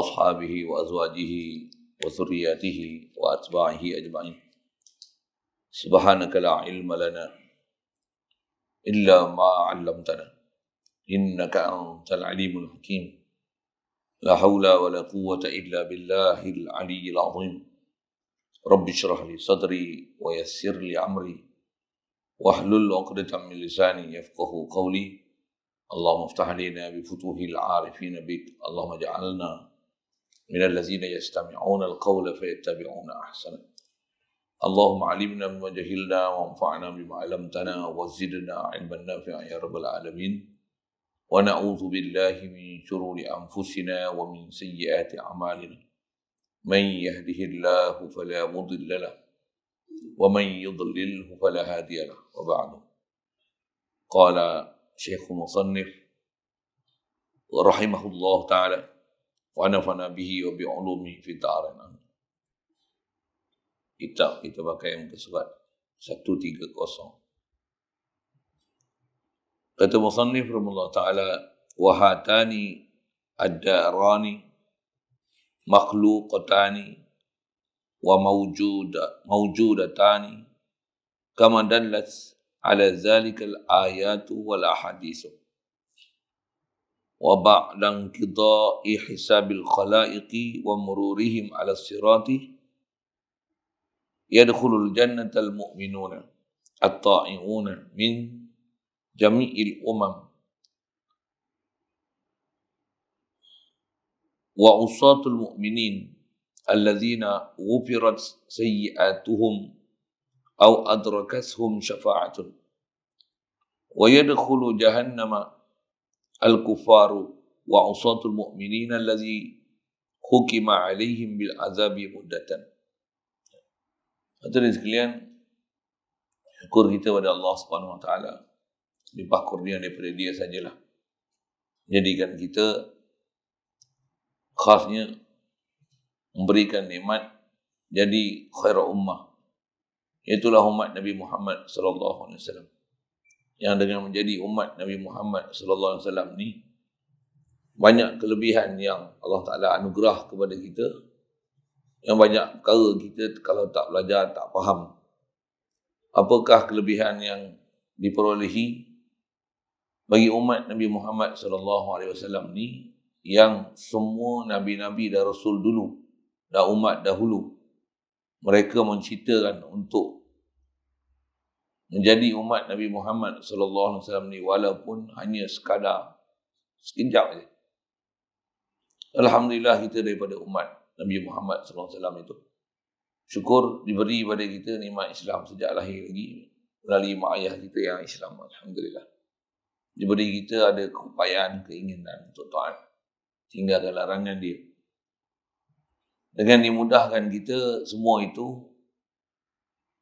واصحابه وازواجه وذرياته واتباعه اجمعين سبحانك لا علم لنا الا ما علمتنا انك انت العليم الحكيم لا حول ولا قوه الا بالله العلي العظيم رب اشرح لي صدري ويسر لي امري واحلل عقدة من لساني يفقه قولي اللهم افتح علينا بفتوح العارفين بك اللهم اجعلنا من الذين يستمعون القول فيتبعون أحسنه اللهم علمنا ما جهلنا وانفعنا بما علمتنا وزدنا علما نافعا يا رب العالمين ونعوذ بالله من شرور أنفسنا ومن سيئات أعمالنا من يهده الله فلا مضل له ومن يضلله فلا هادي له وبعد قال شيخ مصنف رحمه الله تعالى ونفعنا به وبعلومه في دارنا كتاب كتاب كيم كسرات ستو تيك قصر قد مصنف رحمه الله تعالى وهاتان الداران مخلوقتان وموجود موجودتان كما دلت على ذلك الآيات والأحاديث وبعد انقضاء حساب الخلائق ومرورهم على الصراط يدخل الجنة المؤمنون الطائعون من جميع الأمم وعصاة المؤمنين الذين غفرت سيئاتهم أو أدركتهم شفاعة ويدخل جهنم الكفار وعصاة المؤمنين الذي حكم عليهم بالعذاب مدة Hadirin sekalian, syukur kita kepada Allah Subhanahu Wa Taala. Limpah kurnia daripada Dia sajalah. Jadikan kita khasnya memberikan nikmat jadi khair ummah. Itulah umat Nabi Muhammad sallallahu alaihi wasallam yang dengan menjadi umat Nabi Muhammad sallallahu alaihi wasallam ni banyak kelebihan yang Allah Taala anugerah kepada kita yang banyak perkara kita kalau tak belajar tak faham apakah kelebihan yang diperolehi bagi umat Nabi Muhammad sallallahu alaihi wasallam ni yang semua nabi-nabi dan rasul dulu dan umat dahulu mereka menceritakan untuk menjadi umat Nabi Muhammad sallallahu alaihi wasallam ni walaupun hanya sekadar sekejap saja. Alhamdulillah kita daripada umat Nabi Muhammad sallallahu alaihi wasallam itu. Syukur diberi kepada kita nikmat Islam sejak lahir lagi melalui mak ayah kita yang Islam alhamdulillah. Diberi kita ada keupayaan, keinginan untuk taat sehingga ada larangan dia. Dengan dimudahkan kita semua itu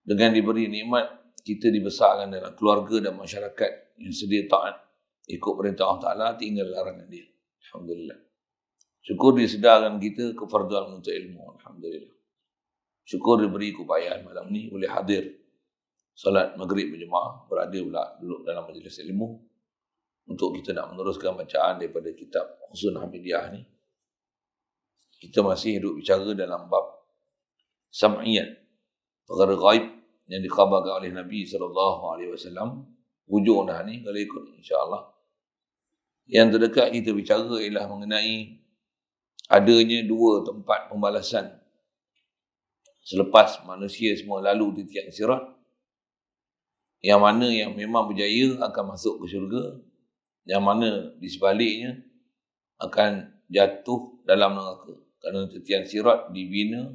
dengan diberi nikmat kita dibesarkan dalam keluarga dan masyarakat yang sedia taat ikut perintah Allah Ta'ala tinggal larangan dia. Alhamdulillah. Syukur disedarkan kita kefarduan untuk ilmu. Alhamdulillah. Syukur diberi keupayaan malam ni boleh hadir solat maghrib berjemaah berada pula duduk dalam majlis ilmu untuk kita nak meneruskan bacaan daripada kitab Husun Hamidiyah ni. Kita masih hidup bicara dalam bab sam'iyat perkara ghaib yang dikhabarkan oleh Nabi sallallahu alaihi wasallam hujung dah ni kalau ikut insyaallah yang terdekat kita bicara ialah mengenai adanya dua tempat pembalasan selepas manusia semua lalu di tiang sirat yang mana yang memang berjaya akan masuk ke syurga yang mana di sebaliknya akan jatuh dalam neraka kerana tiang sirat dibina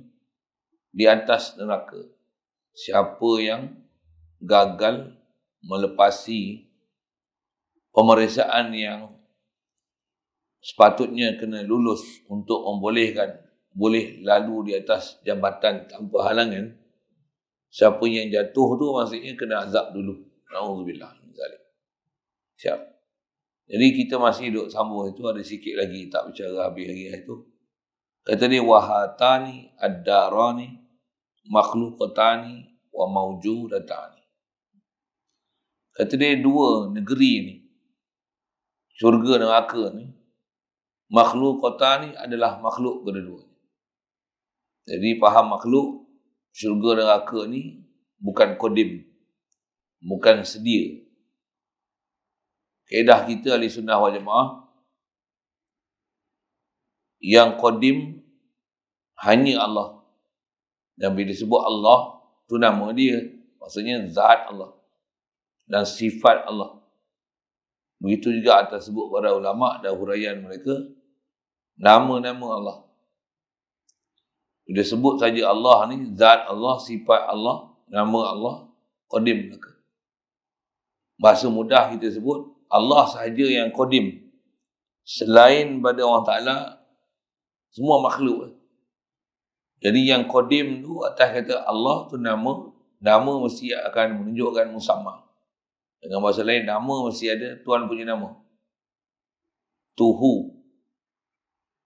di atas neraka siapa yang gagal melepasi pemeriksaan yang sepatutnya kena lulus untuk membolehkan boleh lalu di atas jambatan tanpa halangan siapa yang jatuh tu maksudnya kena azab dulu naudzubillah zalik siap jadi kita masih duduk sambung itu ada sikit lagi tak bicara habis hari itu kata ni wahatani ad-darani makhluqatani wa maujudatani. Kata dia dua negeri ni, syurga dan neraka ni, makhluqatani adalah makhluk kedua Jadi faham makhluk, syurga dan neraka ni bukan kodim, bukan sedia. Kaedah kita ahli sunnah wa jemaah, yang kodim hanya Allah dan bila disebut Allah, tu nama dia. Maksudnya zat Allah. Dan sifat Allah. Begitu juga atas sebut para ulama dan huraian mereka. Nama-nama Allah. Bila sebut saja Allah ni, zat Allah, sifat Allah, nama Allah, kodim mereka. Bahasa mudah kita sebut, Allah sahaja yang kodim. Selain pada Allah Ta'ala, semua makhluk. Eh. Jadi yang Qadim tu atas kata Allah tu nama, nama mesti akan menunjukkan Musamma. Dengan bahasa lain, nama mesti ada Tuhan punya nama. Tuhu.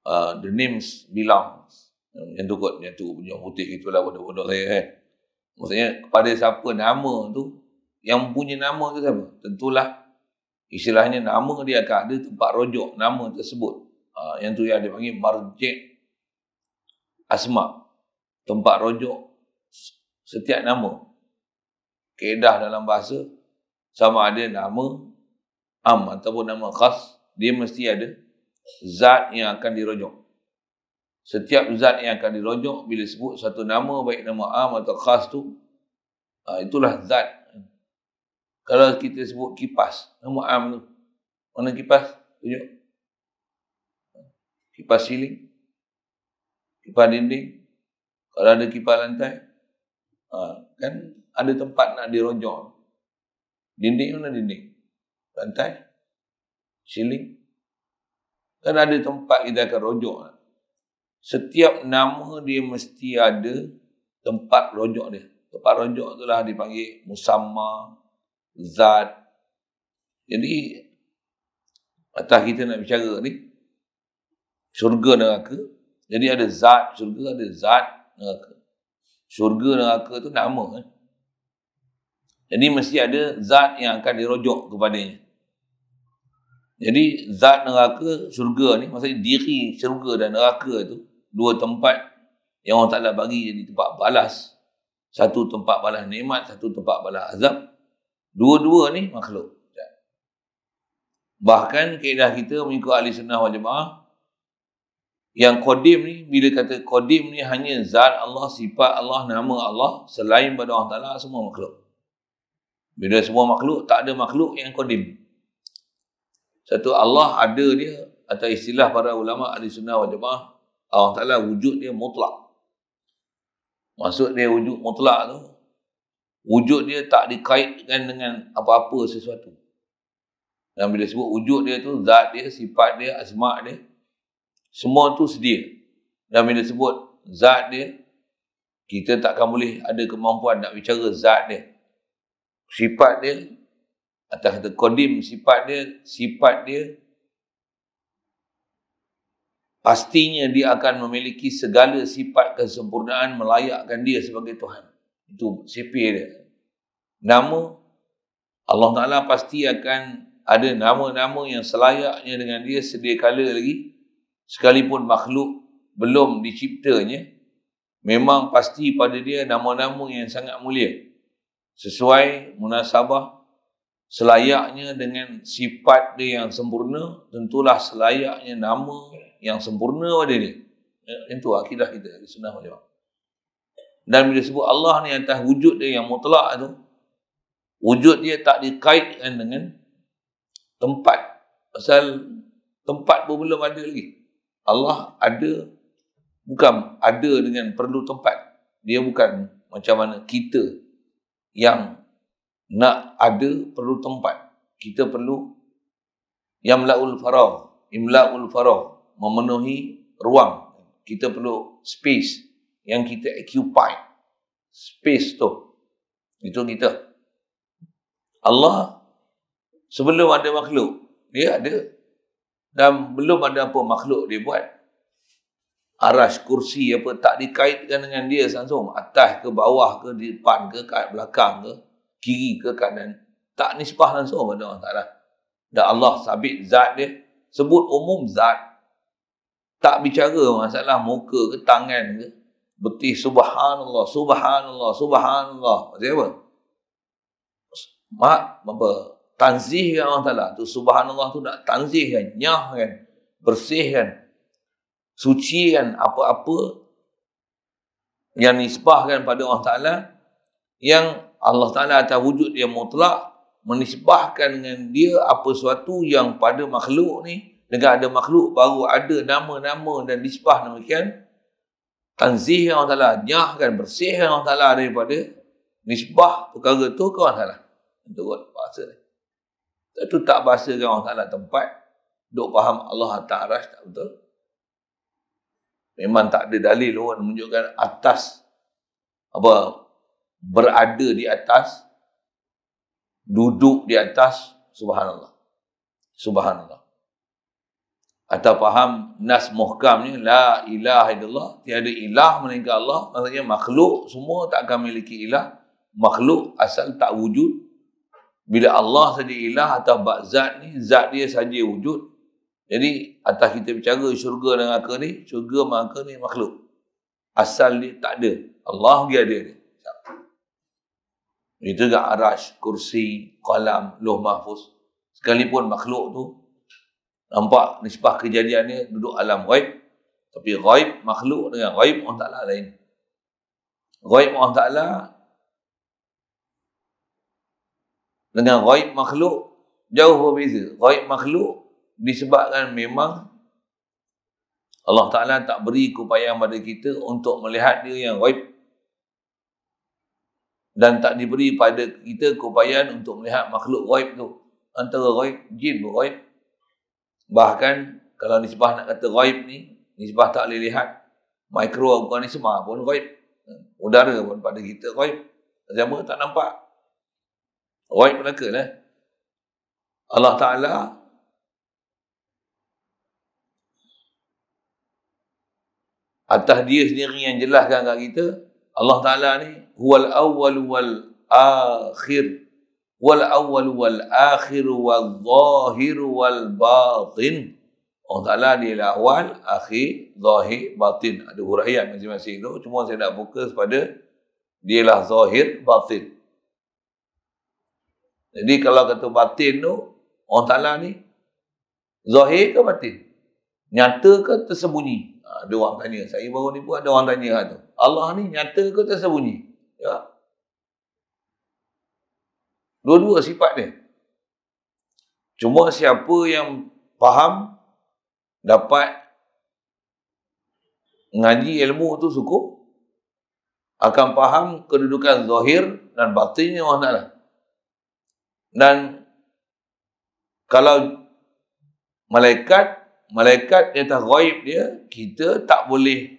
Uh, the names belongs. Yang tu kot, yang tu punya putih itulah benda-benda saya kan. Maksudnya, kepada siapa nama tu, yang punya nama tu siapa? Tentulah istilahnya nama dia akan ada tempat rojok nama tersebut. Uh, yang tu yang dia panggil marjik asma' tempat rujuk setiap nama. Kaedah dalam bahasa sama ada nama am ataupun nama khas dia mesti ada zat yang akan dirujuk. Setiap zat yang akan dirujuk bila sebut satu nama baik nama am atau khas tu ha, itulah zat. Kalau kita sebut kipas, nama am tu. Mana kipas? Tunjuk. Kipas siling. Kipas dinding kalau ada kipas lantai, ha, kan ada tempat nak dirojok. Dinding mana dinding? Lantai? siling. Kan ada tempat kita akan rojok. Setiap nama dia mesti ada tempat rojok dia. Tempat rojok tu lah dipanggil Musamma, Zat. Jadi, atas kita nak bicara ni, syurga neraka, jadi ada zat surga ada zat neraka. Syurga neraka tu nama. Eh? Jadi mesti ada zat yang akan dirojok kepadanya. Jadi zat neraka, syurga ni maksudnya diri syurga dan neraka tu dua tempat yang Allah Ta'ala bagi jadi tempat balas. Satu tempat balas nikmat, satu tempat balas azab. Dua-dua ni makhluk. Bahkan keadaan kita mengikut ahli sunnah wal jemaah, yang kodim ni bila kata kodim ni hanya zat Allah sifat Allah nama Allah selain pada Allah Ta'ala semua makhluk bila semua makhluk tak ada makhluk yang kodim satu Allah ada dia atau istilah para ulama ahli sunnah wal jamaah Allah Ta'ala wujud dia mutlak maksud dia wujud mutlak tu wujud dia tak dikaitkan dengan apa-apa sesuatu dan bila sebut wujud dia tu zat dia sifat dia asma' dia semua tu sedih. Dan bila sebut zat dia, kita takkan boleh ada kemampuan nak bicara zat dia. Sifat dia, atau kata kodim sifat dia, sifat dia, pastinya dia akan memiliki segala sifat kesempurnaan melayakkan dia sebagai Tuhan. Itu sifir. dia. Nama, Allah Ta'ala pasti akan ada nama-nama yang selayaknya dengan dia sedia kala lagi sekalipun makhluk belum diciptanya, memang pasti pada dia nama-nama yang sangat mulia. Sesuai munasabah, selayaknya dengan sifat dia yang sempurna, tentulah selayaknya nama yang sempurna pada dia. Itu ya, akidah kita, sunnah wajibah. Dan bila sebut Allah ni atas wujud dia yang mutlak tu, wujud dia tak dikaitkan dengan tempat. asal tempat pun belum ada lagi. Allah ada bukan ada dengan perlu tempat. Dia bukan macam mana kita yang nak ada perlu tempat. Kita perlu yang yamlaul farah, imlaul farah, memenuhi ruang. Kita perlu space yang kita occupy. Space tu. Itu kita. Allah sebelum ada makhluk, dia ada dan belum ada apa makhluk dia buat aras kursi apa tak dikaitkan dengan dia langsung atas ke bawah ke di depan ke kat belakang ke kiri ke kanan tak nisbah langsung pada Allah Ta'ala dan Allah sabit zat dia sebut umum zat tak bicara masalah muka ke tangan ke betih subhanallah subhanallah subhanallah maksudnya apa? Mak, apa? Tanzih tanzihkan Allah Ta'ala. Itu subhanallah tu nak kan, kan, bersih kan, suci kan, apa-apa yang nisbahkan pada Allah Ta'ala yang Allah Ta'ala atas wujud dia mutlak menisbahkan dengan dia apa sesuatu yang pada makhluk ni dengan ada makhluk baru ada nama-nama dan disbah demikian tanzih yang Allah Ta'ala nyahkan bersih yang Allah Ta'ala daripada nisbah perkara tu ke Allah Ta'ala untuk buat bahasa ni itu tak bahasa kan Allah Ta'ala tempat. Duk faham Allah tak aras tak betul. Memang tak ada dalil orang menunjukkan atas. Apa? Berada di atas. Duduk di atas. Subhanallah. Subhanallah. Atau faham nas muhkamnya la ilaha illallah tiada ilah melainkan Allah maksudnya makhluk semua tak akan memiliki ilah makhluk asal tak wujud bila Allah saja ilah atau zat ni zat dia saja wujud jadi atas kita bicara syurga dan neraka ni syurga maka ni makhluk asal dia tak ada Allah dia ada ni itu juga arash, kursi, kalam, loh mahfuz. Sekalipun makhluk tu nampak nisbah kejadiannya duduk alam ghaib. Tapi ghaib makhluk dengan ghaib orang Ta'ala lain. Ghaib orang Ta'ala dengan ghaib makhluk jauh berbeza ghaib makhluk disebabkan memang Allah Ta'ala tak beri keupayaan pada kita untuk melihat dia yang ghaib dan tak diberi pada kita keupayaan untuk melihat makhluk ghaib tu antara ghaib jin pun ghaib bahkan kalau nisbah nak kata ghaib ni nisbah tak boleh lihat mikro organisma pun ghaib udara pun pada kita ghaib zaman tak nampak yang neraka lah. Allah Ta'ala atas dia sendiri yang jelaskan kat kita Allah Ta'ala ni huwal awal wal akhir wal awal wal akhir wal zahir wal batin Allah Ta'ala ni lah awal, akhir, zahir, batin ada huraian macam macam tu cuma saya nak fokus pada dia lah zahir, batin jadi kalau kata batin tu, orang Ta'ala ni, zahir ke batin? Nyata ke tersembunyi? Ha, ada orang tanya. Saya baru ni pun ada orang tanya lah Allah ni nyata ke tersembunyi? Ya. Dua-dua sifat dia. Cuma siapa yang faham, dapat ngaji ilmu tu cukup, akan faham kedudukan zahir dan batinnya Allah Ta'ala dan kalau malaikat malaikat dia tak ghaib dia kita tak boleh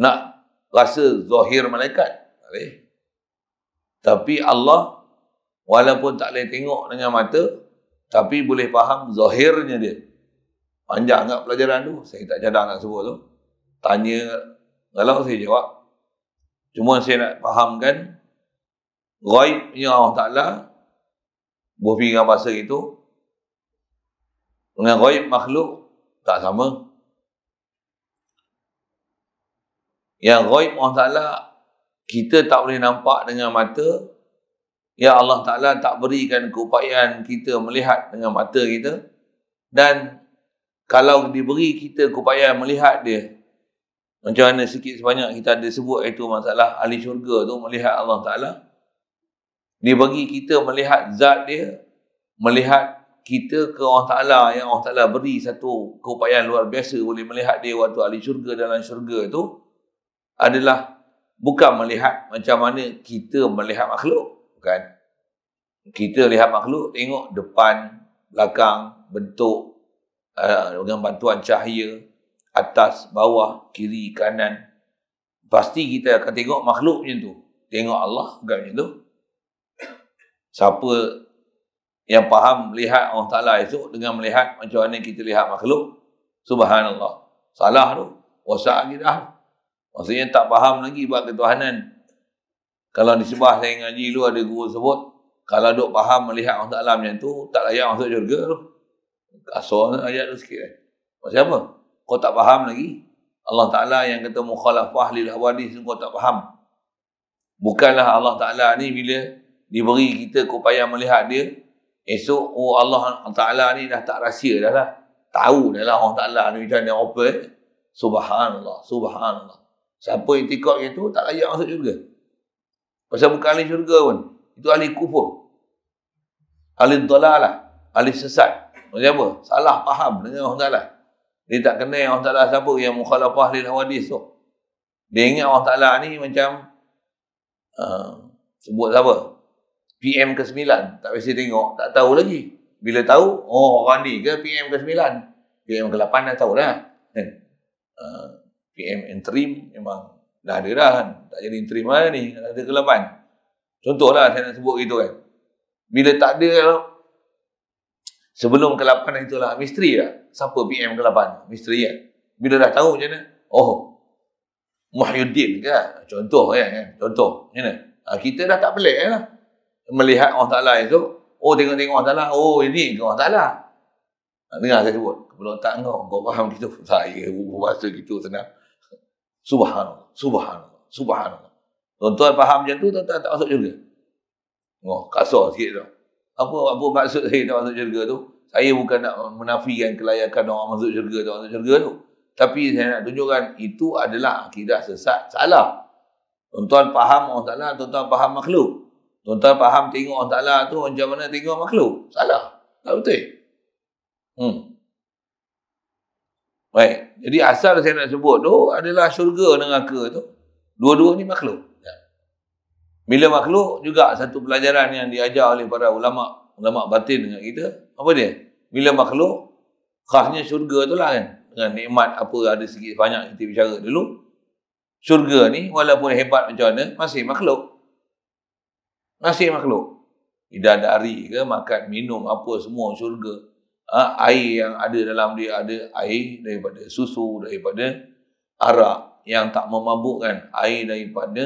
nak rasa zahir malaikat boleh tapi Allah walaupun tak boleh tengok dengan mata tapi boleh faham zahirnya dia panjang enggak pelajaran tu saya tak cadang nak sebut tu tanya kalau saya jawab cuma saya nak fahamkan ghaibnya Allah Taala Buah pinggan bahasa itu dengan gaib makhluk tak sama. Yang gaib Allah Ta'ala kita tak boleh nampak dengan mata Ya Allah Ta'ala tak berikan keupayaan kita melihat dengan mata kita dan kalau diberi kita keupayaan melihat dia macam mana sikit sebanyak kita ada sebut itu masalah ahli syurga tu melihat Allah Ta'ala dia bagi kita melihat zat dia, melihat kita ke Allah Ta'ala yang Allah Ta'ala beri satu keupayaan luar biasa boleh melihat dia waktu ahli syurga dalam syurga itu adalah bukan melihat macam mana kita melihat makhluk. Bukan. Kita lihat makhluk, tengok depan, belakang, bentuk eh, dengan bantuan cahaya, atas, bawah, kiri, kanan. Pasti kita akan tengok makhluk macam tu. Tengok Allah bukan macam tu siapa yang faham melihat Allah Ta'ala itu dengan melihat macam mana kita lihat makhluk subhanallah salah tu wasa' kita. maksudnya tak faham lagi buat ketuhanan kalau disebah saya ngaji lu ada guru sebut kalau duk faham melihat Allah Ta'ala macam tu tak layak masuk syurga tu kasar ayat tu sikit eh. maksudnya apa? kau tak faham lagi Allah Ta'ala yang kata mukhalafah lil hawadis kau tak faham bukanlah Allah Ta'ala ni bila diberi kita upaya melihat dia esok oh Allah Taala ni dah tak rahsia dah lah tahu dah lah Allah Taala ni macam ni apa eh? subhanallah subhanallah siapa yang tikok yang tak layak masuk syurga pasal bukan ahli syurga pun itu ahli kufur ahli dalalah ahli sesat macam apa salah faham dengan Allah Taala dia tak kenal Allah Taala siapa yang mukhalafah lil hadis tu dia ingat Allah Taala ni macam uh, sebut apa PM ke-9. Tak biasa tengok, tak tahu lagi. Bila tahu, oh orang ni ke PM ke-9. PM ke-8 dah tahu dah. Uh, kan? ah, PM interim memang dah ada dah kan? Tak jadi interim lah ni, ada ke-8. Contohlah saya nak sebut gitu kan. Bila tak ada sebelum ke-8 itulah misteri lah. Siapa PM ke-8? Misteri kan? Bila dah tahu macam mana? Oh, Muhyiddin ke? Contoh kan? kan? Contoh. Macam ah, Kita dah tak pelik kan? Lah melihat Allah Ta'ala itu, oh tengok-tengok Allah Ta'ala, oh ini ke Allah Ta'ala. Ha, dengar saya sebut, belum tak engkau, kau faham gitu. Saya berbahasa gitu senang. Subhanallah, subhanallah, subhanallah. Tuan-tuan faham macam tu, tuan-tuan tak masuk juga. Oh, kasar sikit tu. Apa, apa maksud saya tak masuk syurga tu? Saya bukan nak menafikan kelayakan orang masuk syurga tak masuk syurga tu. Tapi saya nak tunjukkan itu adalah akidah sesat salah. Tuan-tuan faham Allah Ta'ala, tuan-tuan faham makhluk. Tuan-tuan faham tengok Allah Ta'ala tu macam mana tengok makhluk? Salah. Tak betul. Hmm. Baik. Jadi asal saya nak sebut tu adalah syurga neraka tu. Dua-dua ni makhluk. Ya. Bila makhluk juga satu pelajaran yang diajar oleh para ulama ulama batin dengan kita. Apa dia? Bila makhluk khasnya syurga tu lah kan. Dengan nikmat apa ada sikit banyak kita bicara dulu. Syurga ni walaupun hebat macam mana masih makhluk. Masih makhluk. Tidak ada hari ke makan, minum, apa semua syurga. Ha, air yang ada dalam dia ada air daripada susu, daripada arak yang tak memabukkan. Air daripada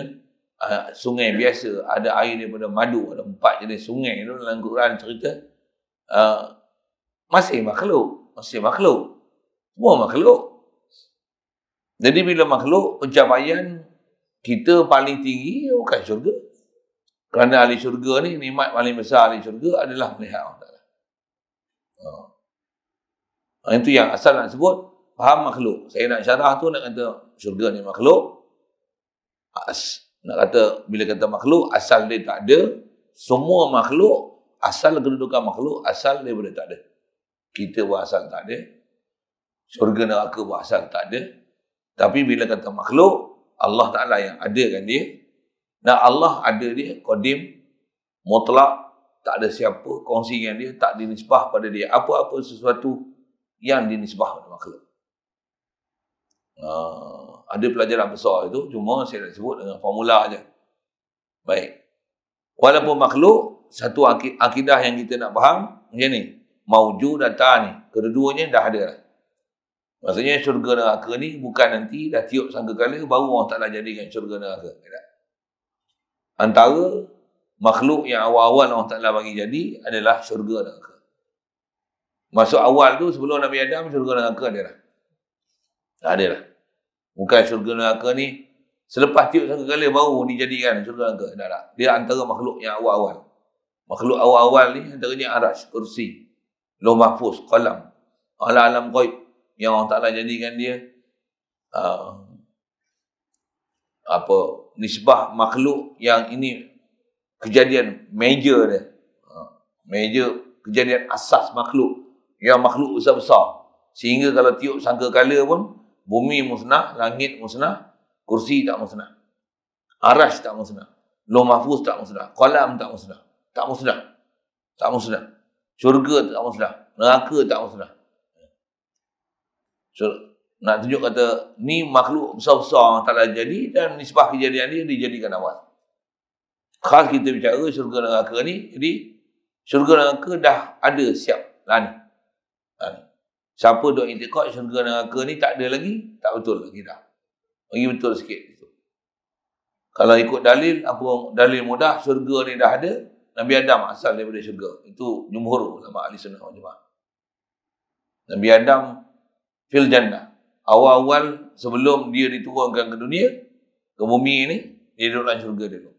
uh, sungai biasa. Ada air daripada madu. Ada empat jenis sungai itu dalam Quran cerita. Uh, masih makhluk. Masih makhluk. Semua makhluk. Jadi bila makhluk, pencapaian kita paling tinggi bukan syurga. Kerana ahli syurga ni, nikmat paling besar ahli syurga adalah melihat Allah Ta'ala. Ha. Itu yang asal nak sebut, faham makhluk. Saya nak syarah tu nak kata syurga ni makhluk. As, nak kata, bila kata makhluk, asal dia tak ada. Semua makhluk, asal kedudukan makhluk, asal dia boleh tak ada. Kita pun asal tak ada. Syurga neraka pun asal tak ada. Tapi bila kata makhluk, Allah Ta'ala yang adakan dia, dan Allah ada dia Qadim Mutlak Tak ada siapa Kongsi dengan dia Tak dinisbah pada dia Apa-apa sesuatu Yang dinisbah pada makhluk uh, Ada pelajaran besar itu Cuma saya nak sebut dengan formula saja Baik Walaupun makhluk Satu akidah yang kita nak faham Macam ni Mauju datang ni Kedua-duanya dah ada lah Maksudnya syurga neraka ni bukan nanti dah tiup sangka kala baru orang taklah jadikan syurga neraka. Tak? antara makhluk yang awal-awal Allah Ta'ala bagi jadi adalah syurga dan neraka. Masuk awal tu sebelum Nabi Adam, syurga dan neraka ada lah. Tak ada lah. Bukan syurga dan neraka ni, selepas tiup satu kali baru dijadikan syurga dan neraka. Tak ada. Dia antara makhluk yang awal-awal. Makhluk awal-awal ni antaranya aras, kursi, loh mahfuz, kolam, alam-alam ghaib yang Allah Ta'ala jadikan dia. Ah, apa nisbah makhluk yang ini kejadian major dia. Ha, major kejadian asas makhluk yang makhluk besar-besar. Sehingga kalau tiup sangka kala pun bumi musnah, langit musnah, kursi tak musnah. Arash tak musnah. Loh mahfuz tak musnah. Kolam tak musnah. Tak musnah. Tak musnah. Syurga tak musnah. Neraka tak musnah. Syurga nak tunjuk kata ni makhluk besar-besar yang tak jadi dan nisbah kejadian dia dijadikan awal. Khas kita bicara syurga dan neraka ni, jadi syurga dan neraka dah ada siap lah ni. Ha, ni. Siapa duk intikot syurga dan neraka ni tak ada lagi, tak betul lagi dah. Lagi betul sikit. Gitu. Kalau ikut dalil, apa dalil mudah, syurga ni dah ada, Nabi Adam asal daripada syurga. Itu jumhur nama ahli sunnah Nabi Adam fil jannah awal-awal sebelum dia diturunkan ke dunia, ke bumi ni, dia duduk dalam syurga dulu.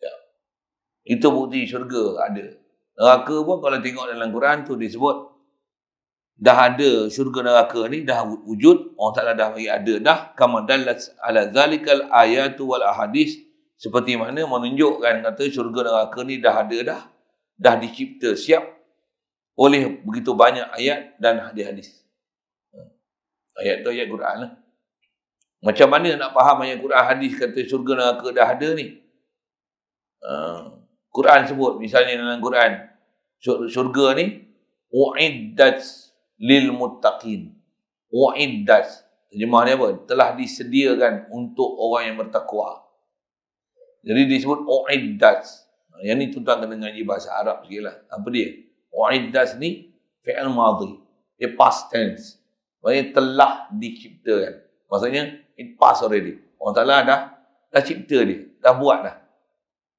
Ya. Itu bukti syurga ada. Neraka pun kalau tengok dalam Quran tu disebut dah ada syurga neraka ni dah wujud orang taklah dah bagi ada dah kama dallas ala zalikal ayatu wal ahadis seperti mana menunjukkan kata syurga neraka ni dah ada dah dah dicipta siap oleh begitu banyak ayat dan hadis-hadis. Ayat tu ayat Quran lah. Macam mana nak faham ayat Quran hadis kata syurga dan neraka dah ada ni? Uh, Quran sebut misalnya dalam Quran syurga ni u'iddat lil muttaqin. U'iddat terjemah dia apa? Telah disediakan untuk orang yang bertakwa. Jadi disebut u'iddat. Yang ni tuan-tuan kena ngaji bahasa Arab sikitlah. Apa dia? U'iddat ni fi'il madhi. Dia past tense. Maksudnya telah diciptakan. Maksudnya it passed already. Orang Ta'ala dah dah cipta dia. Dah buat dah.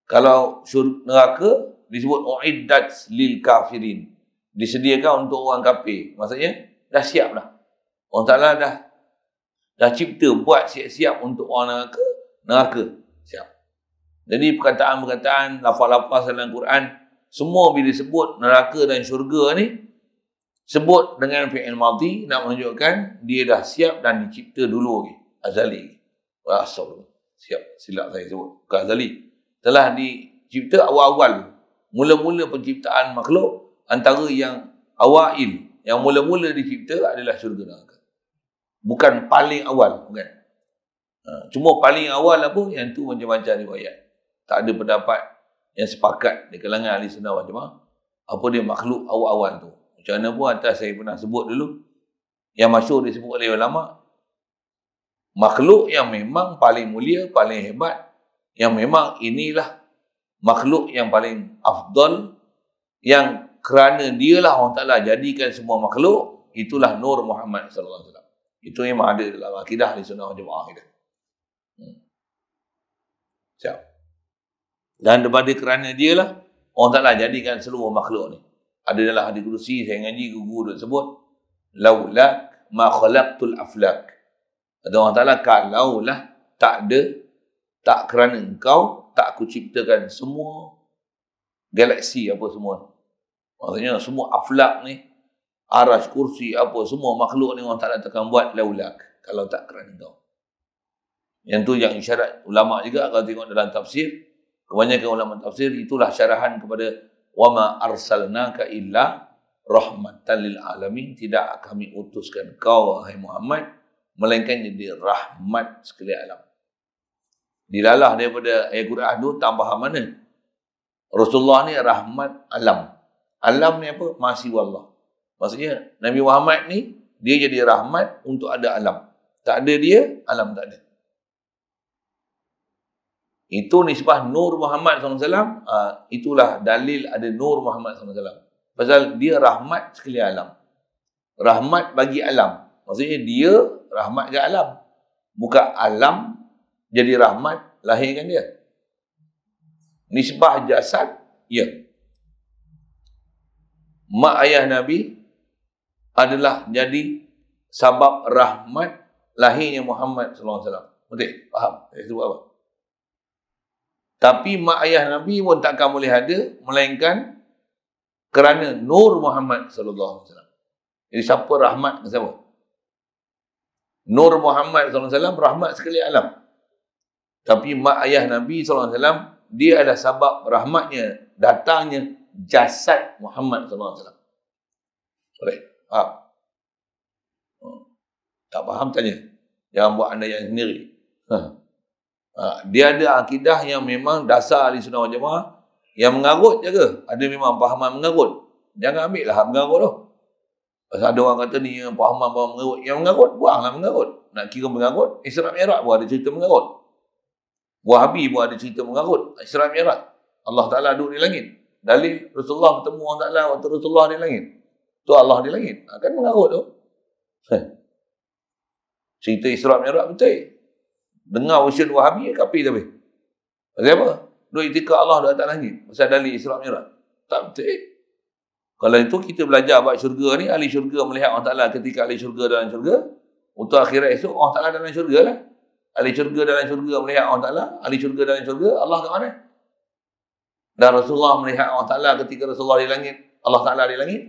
Kalau syurga neraka disebut u'iddat lil kafirin. Disediakan untuk orang kafir. Maksudnya dah siap dah. Orang Ta'ala dah dah cipta buat siap-siap untuk orang neraka. Neraka. Siap. Jadi perkataan-perkataan lafaz-lafaz dalam Quran semua bila sebut neraka dan syurga ni sebut dengan fi'il madhi nak menunjukkan dia dah siap dan dicipta dulu lagi. Azali. Asal. Siap. Silap saya sebut. Bukan azali. Telah dicipta awal-awal. Mula-mula penciptaan makhluk antara yang awal yang mula-mula dicipta adalah syurga neraka. Bukan paling awal. Bukan. Ha, cuma paling awal apa yang tu macam-macam riwayat. Tak ada pendapat yang sepakat di kalangan ahli sunnah wal jemaah apa dia makhluk awal-awal tu. Macam mana pun atas saya pernah sebut dulu. Yang masyur disebut oleh ulama. Makhluk yang memang paling mulia, paling hebat. Yang memang inilah makhluk yang paling afdal. Yang kerana dialah Allah Ta'ala jadikan semua makhluk. Itulah Nur Muhammad Sallallahu Alaihi Wasallam. Itu memang ada dalam akidah di sunnah jemaah kita. Hmm. Siap. Dan daripada kerana dialah Allah Ta'ala jadikan seluruh makhluk ni ada dalam hadis kursi saya ngaji ke guru duk sebut laulak ma khalaqtul aflak ada orang taala kalaulah tak ada tak kerana engkau tak aku ciptakan semua galaksi apa semua maksudnya semua aflak ni aras kursi apa semua makhluk ni orang taala takkan buat laulak kalau tak kerana engkau yang tu yang isyarat ulama juga kalau tengok dalam tafsir kebanyakan ulama tafsir itulah syarahan kepada wama arsalnaka illa rahmatan lil alamin tidak kami utuskan kau wahai Muhammad melainkan jadi rahmat sekalian alam dilalah daripada ayat Quran tu tambah mana Rasulullah ni rahmat alam alam ni apa masih wallah maksudnya Nabi Muhammad ni dia jadi rahmat untuk ada alam tak ada dia alam tak ada itu nisbah Nur Muhammad SAW. Uh, ah, itulah dalil ada Nur Muhammad SAW. Pasal dia rahmat sekalian alam. Rahmat bagi alam. Maksudnya dia rahmat ke alam. Bukan alam jadi rahmat lahirkan dia. Nisbah jasad, ya. Mak ayah Nabi adalah jadi sebab rahmat lahirnya Muhammad SAW. Betul? Faham? Itu apa? Tapi mak ayah Nabi pun takkan boleh ada melainkan kerana Nur Muhammad sallallahu alaihi wasallam. Jadi siapa rahmat ke siapa? Nur Muhammad sallallahu alaihi wasallam rahmat sekali alam. Tapi mak ayah Nabi sallallahu alaihi wasallam dia adalah sebab rahmatnya datangnya jasad Muhammad sallallahu alaihi wasallam. Boleh? Ha. Oh. Tak faham tanya. Jangan buat anda yang sendiri. Ha. Ha, dia ada akidah yang memang dasar ahli sunnah wal jamaah yang mengarut je ke? Ada memang pahaman mengarut. Jangan ambil lah mengarut tu. Pasal ada orang kata ni yang pahaman bawa mengarut. Yang mengarut, buanglah mengarut. Nak kira mengarut, Israq Merak pun ada cerita mengarut. Wahabi pun ada cerita mengarut. Israq Merak. Allah Ta'ala duduk di langit. Dalil Rasulullah bertemu Allah Ta'ala waktu Rasulullah di langit. Tu Allah di langit. Ha, kan mengarut tu. Cerita Israq Merak betul. Dengar usian wahabi, kapi tapi. Pasal apa? Dua itika Allah dah tak langit. Pasal dalil Israq Mirat. Tak betul. Kalau itu kita belajar buat syurga ni, ahli syurga melihat Allah Ta'ala ketika ahli syurga dalam syurga. Untuk akhirat itu Allah Ta'ala dalam syurga lah. Ahli syurga dalam syurga melihat Allah Ta'ala. Ahli syurga dalam syurga, Allah ke mana? Dan Rasulullah melihat Allah Ta'ala ketika Rasulullah di langit, Allah Ta'ala di langit.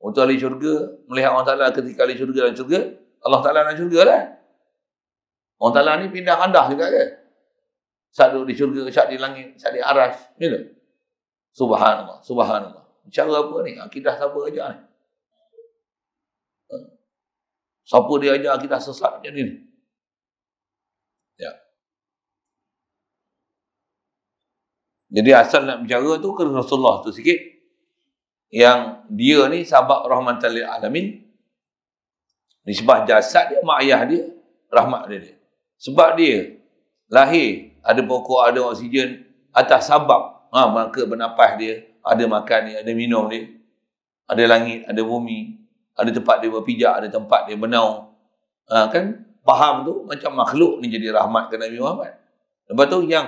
Untuk ahli syurga melihat Allah Ta'ala ketika ahli syurga dalam syurga, Allah Ta'ala dalam syurga lah. Orang Ta'ala ni pindah kandah juga ke? Satu di syurga, satu di langit, satu di aras. Gitu. Ya subhanallah, subhanallah. Cara apa ni? Akidah siapa ajak ni? Siapa dia ajak akidah sesat macam ni? Ya. Jadi asal nak bicara tu ke Rasulullah tu sikit. Yang dia ni sahabat rahmatan lil alamin. Nisbah jasad dia, mak ayah dia, rahmat dia. dia. Sebab dia lahir ada pokok, ada oksigen atas sabab ha, maka bernafas dia, ada makan dia, ada minum dia. Ada langit, ada bumi, ada tempat dia berpijak, ada tempat dia bernaung. Ha, kan faham tu macam makhluk ni jadi rahmat ke Nabi Muhammad. Lepas tu yang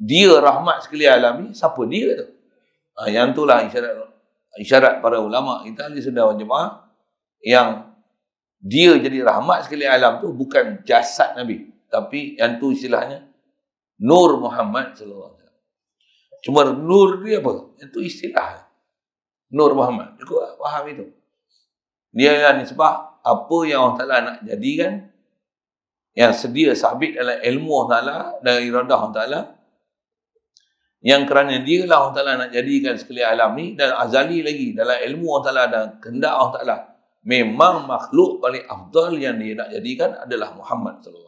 dia rahmat sekali alam ni, siapa dia tu? Ha, yang tu lah isyarat, isyarat para ulama kita ni sedar jemaah yang dia jadi rahmat sekali alam tu bukan jasad Nabi tapi yang tu istilahnya Nur Muhammad sallallahu alaihi wasallam. Cuma nur dia apa? tu istilah. Nur Muhammad. Aku faham itu. Dia ialah nisbah apa yang Allah Taala nak jadikan yang sedia sabit dalam ilmu Allah Taala dan iradah Allah Taala yang kerana dia lah Allah Ta'ala nak jadikan sekali alam ni dan azali lagi dalam ilmu Allah Ta'ala dan kendak Allah Ta'ala memang makhluk paling afdal yang dia nak jadikan adalah Muhammad SAW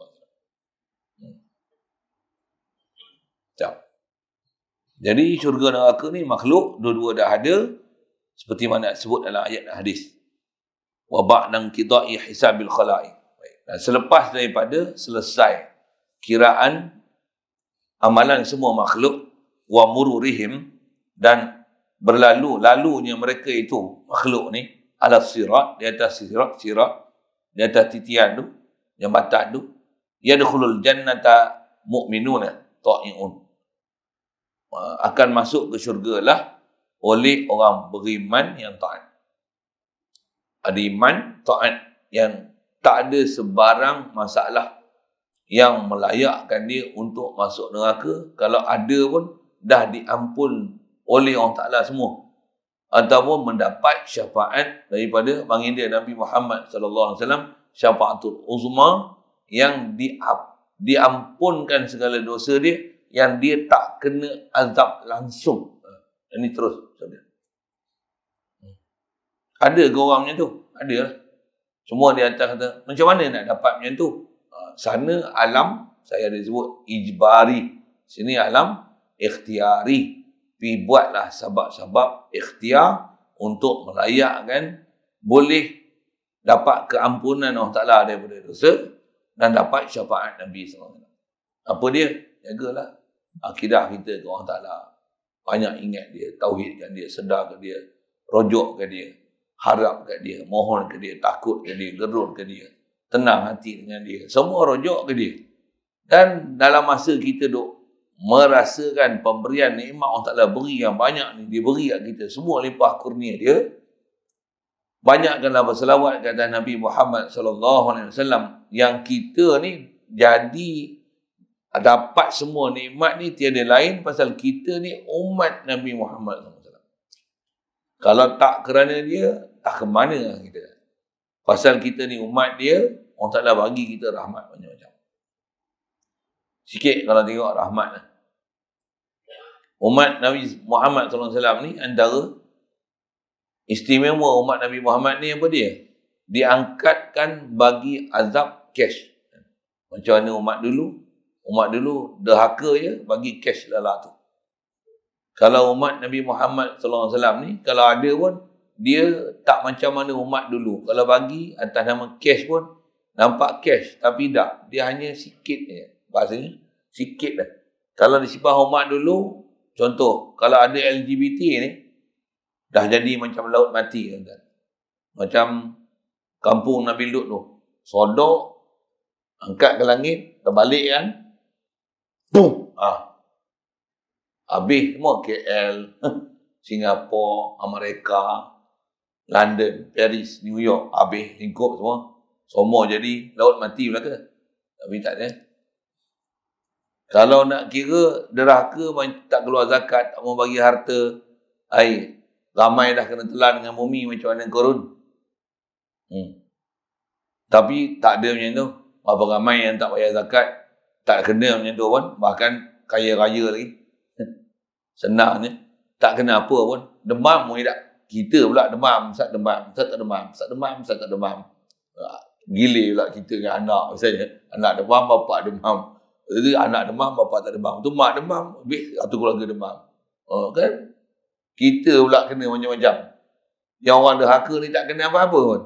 Jadi syurga dan neraka ni makhluk dua-dua dah ada seperti mana sebut dalam ayat dan hadis. Wa ba'dan qida'i hisabil khala'i. Baik. Dan selepas daripada selesai kiraan amalan semua makhluk wa mururihim dan berlalu lalunya mereka itu makhluk ni ala sirat di atas sirat sirat di atas titian tu jambatan tu yadkhulul jannata mu'minuna ta'iun Eh, akan masuk ke syurga lah oleh orang beriman yang taat. Ada iman, taat yang tak ada sebarang masalah yang melayakkan dia untuk masuk neraka. Kalau ada pun dah diampun oleh orang ta'ala semua. Ataupun mendapat syafaat daripada panggil dia Nabi Muhammad SAW syafaatul uzma yang diampunkan segala dosa dia yang dia tak kena azab langsung. Ini ha, terus. Ada ke orang macam tu? Ada lah. Semua dia atas kata, macam mana nak dapat macam tu? Ha, sana alam, saya ada sebut ijbari. Sini alam, ikhtiari. Pi buatlah sabab sebab ikhtiar untuk merayakkan boleh dapat keampunan Allah Ta'ala daripada dosa dan dapat syafaat Nabi SAW. Apa dia? Jagalah akidah kita ke Allah Ta'ala. Banyak ingat dia, tauhidkan dia, sedar ke dia, ke dia, harap ke dia, mohon ke dia, takut ke dia, ke dia, tenang hati dengan dia. Semua ke dia. Dan dalam masa kita duk merasakan pemberian nikmat Allah Ta'ala beri yang banyak ni, dia beri kat kita semua limpah kurnia dia, banyakkanlah berselawat kepada Nabi Muhammad sallallahu alaihi wasallam yang kita ni jadi dapat semua nikmat ni tiada lain pasal kita ni umat Nabi Muhammad SAW. Kalau tak kerana dia, tak ke mana lah kita. Pasal kita ni umat dia, orang taklah bagi kita rahmat macam-macam. Sikit kalau tengok rahmat lah. Umat Nabi Muhammad SAW ni antara istimewa umat Nabi Muhammad ni apa dia? Diangkatkan bagi azab cash. Macam mana umat dulu, Umat dulu derhaka je bagi cash lalak tu. Kalau umat Nabi Muhammad sallallahu alaihi wasallam ni kalau ada pun dia tak macam mana umat dulu. Kalau bagi atas nama cash pun nampak cash tapi tak. Dia hanya sikit je. Bahasanya sikit dah. Kalau di disimpan umat dulu contoh kalau ada LGBT ni dah jadi macam laut mati kan. Macam kampung Nabi Lut tu. Sodok angkat ke langit terbalik kan Boom. Ah. Habis semua KL, Singapura, Amerika, London, Paris, New York, habis lingkup semua. Semua jadi laut mati belaka. Tapi tak ada. Eh. Kalau nak kira deraka tak keluar zakat, tak mau bagi harta, air. Ramai dah kena telan dengan bumi macam mana korun. Hmm. Tapi tak ada macam tu. Berapa ramai yang tak bayar zakat, tak kena macam tu pun bahkan kaya raya lagi senang ni. tak kena apa pun demam pun tak kita pula demam sat demam sat tak demam sat demam sat tak demam ha, gila pula kita dengan anak misalnya anak demam bapak demam jadi anak demam bapak tak demam tu mak demam habis satu keluarga demam uh, kan kita pula kena macam-macam yang orang derhaka ni tak kena apa-apa pun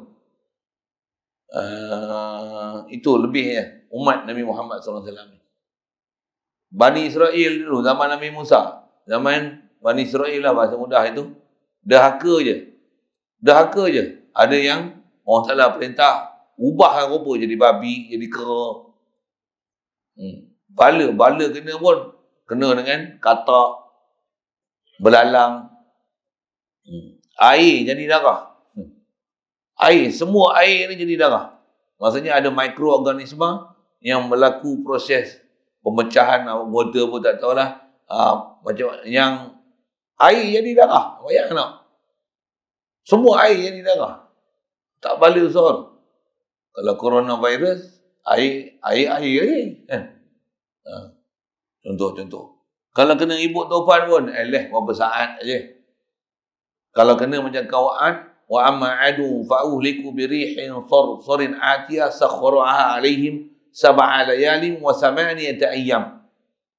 uh, itu lebihnya umat Nabi Muhammad SAW ni. Bani Israel dulu, zaman Nabi Musa. Zaman Bani Israel lah bahasa mudah itu. Dah Dahaka je. Dahaka je. Ada yang Allah Ta'ala perintah ubahkan rupa jadi babi, jadi kera. Hmm. Bala, bala kena pun. Kena dengan kata belalang. Hmm. Air jadi darah. Hmm. Air, semua air ni jadi darah. Maksudnya ada mikroorganisma yang berlaku proses pemecahan water pun tak tahulah uh, macam yang air jadi darah bayang nak semua air jadi darah tak balik zor kalau coronavirus air air air air eh. Ha. contoh contoh kalau kena ibu taufan pun eleh eh, berapa saat aje kalau kena macam kawaan wa amma adu fa uhliku bi rihin sar sarin atiya sakhara alaihim sab'a layalin wa samaniyata ayyam.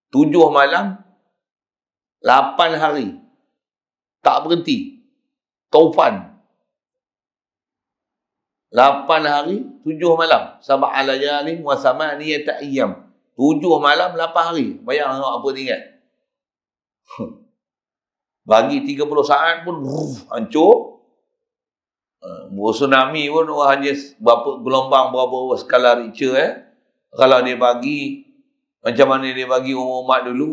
Tujuh malam, lapan hari. Tak berhenti. Taufan. Lapan hari, tujuh malam. Sab'a layalin wa samaniyata ayyam. Tujuh malam, lapan hari. Bayang apa ni kan? Bagi 30 saat pun ruf, hancur. Uh, eh, tsunami pun orang hanya berapa gelombang berapa skala Richter eh. Kalau dia bagi, macam mana dia bagi umat-umat dulu,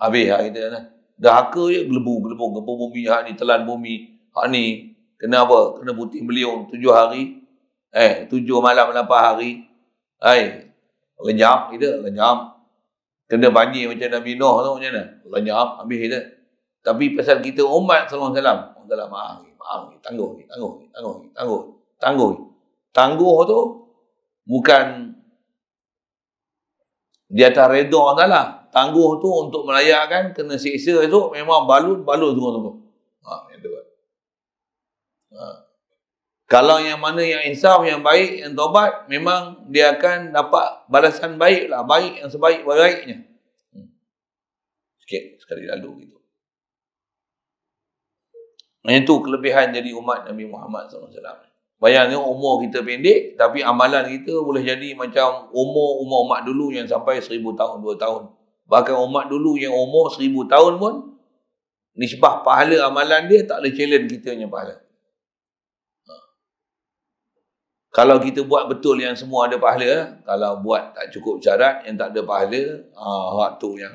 habis lah kita. Nah. Dah haka je, gelebu, gelebu, gelebu bumi, hak ni telan bumi, hak ni kena apa? Kena putih beliung tujuh hari, eh tujuh malam lapan hari, eh lenyap kita, lenyap. Kena banjir macam Nabi Nuh tu macam mana? Lenyap, habis kita. Tapi pasal kita umat salam salam, dalam maaf, maaf, tangguh, tangguh, tangguh, tangguh, tangguh. Tangguh tu bukan di atas redor orang lah. Tangguh tu untuk melayakkan kena siksa esok memang balut balut tu tu. Ha, yang kan. Ha. Kalau yang mana yang insaf, yang baik, yang tobat, memang dia akan dapat balasan baik lah. Baik yang sebaik, baiknya. Hmm. Sikit, sekali lalu gitu. itu kelebihan jadi umat Nabi Muhammad SAW. Bayangnya umur kita pendek tapi amalan kita boleh jadi macam umur umat umat dulu yang sampai seribu tahun, dua tahun. Bahkan umat dulu yang umur seribu tahun pun nisbah pahala amalan dia tak boleh challenge kita punya pahala. Ha. Kalau kita buat betul yang semua ada pahala, kalau buat tak cukup syarat yang tak ada pahala, ha, waktu yang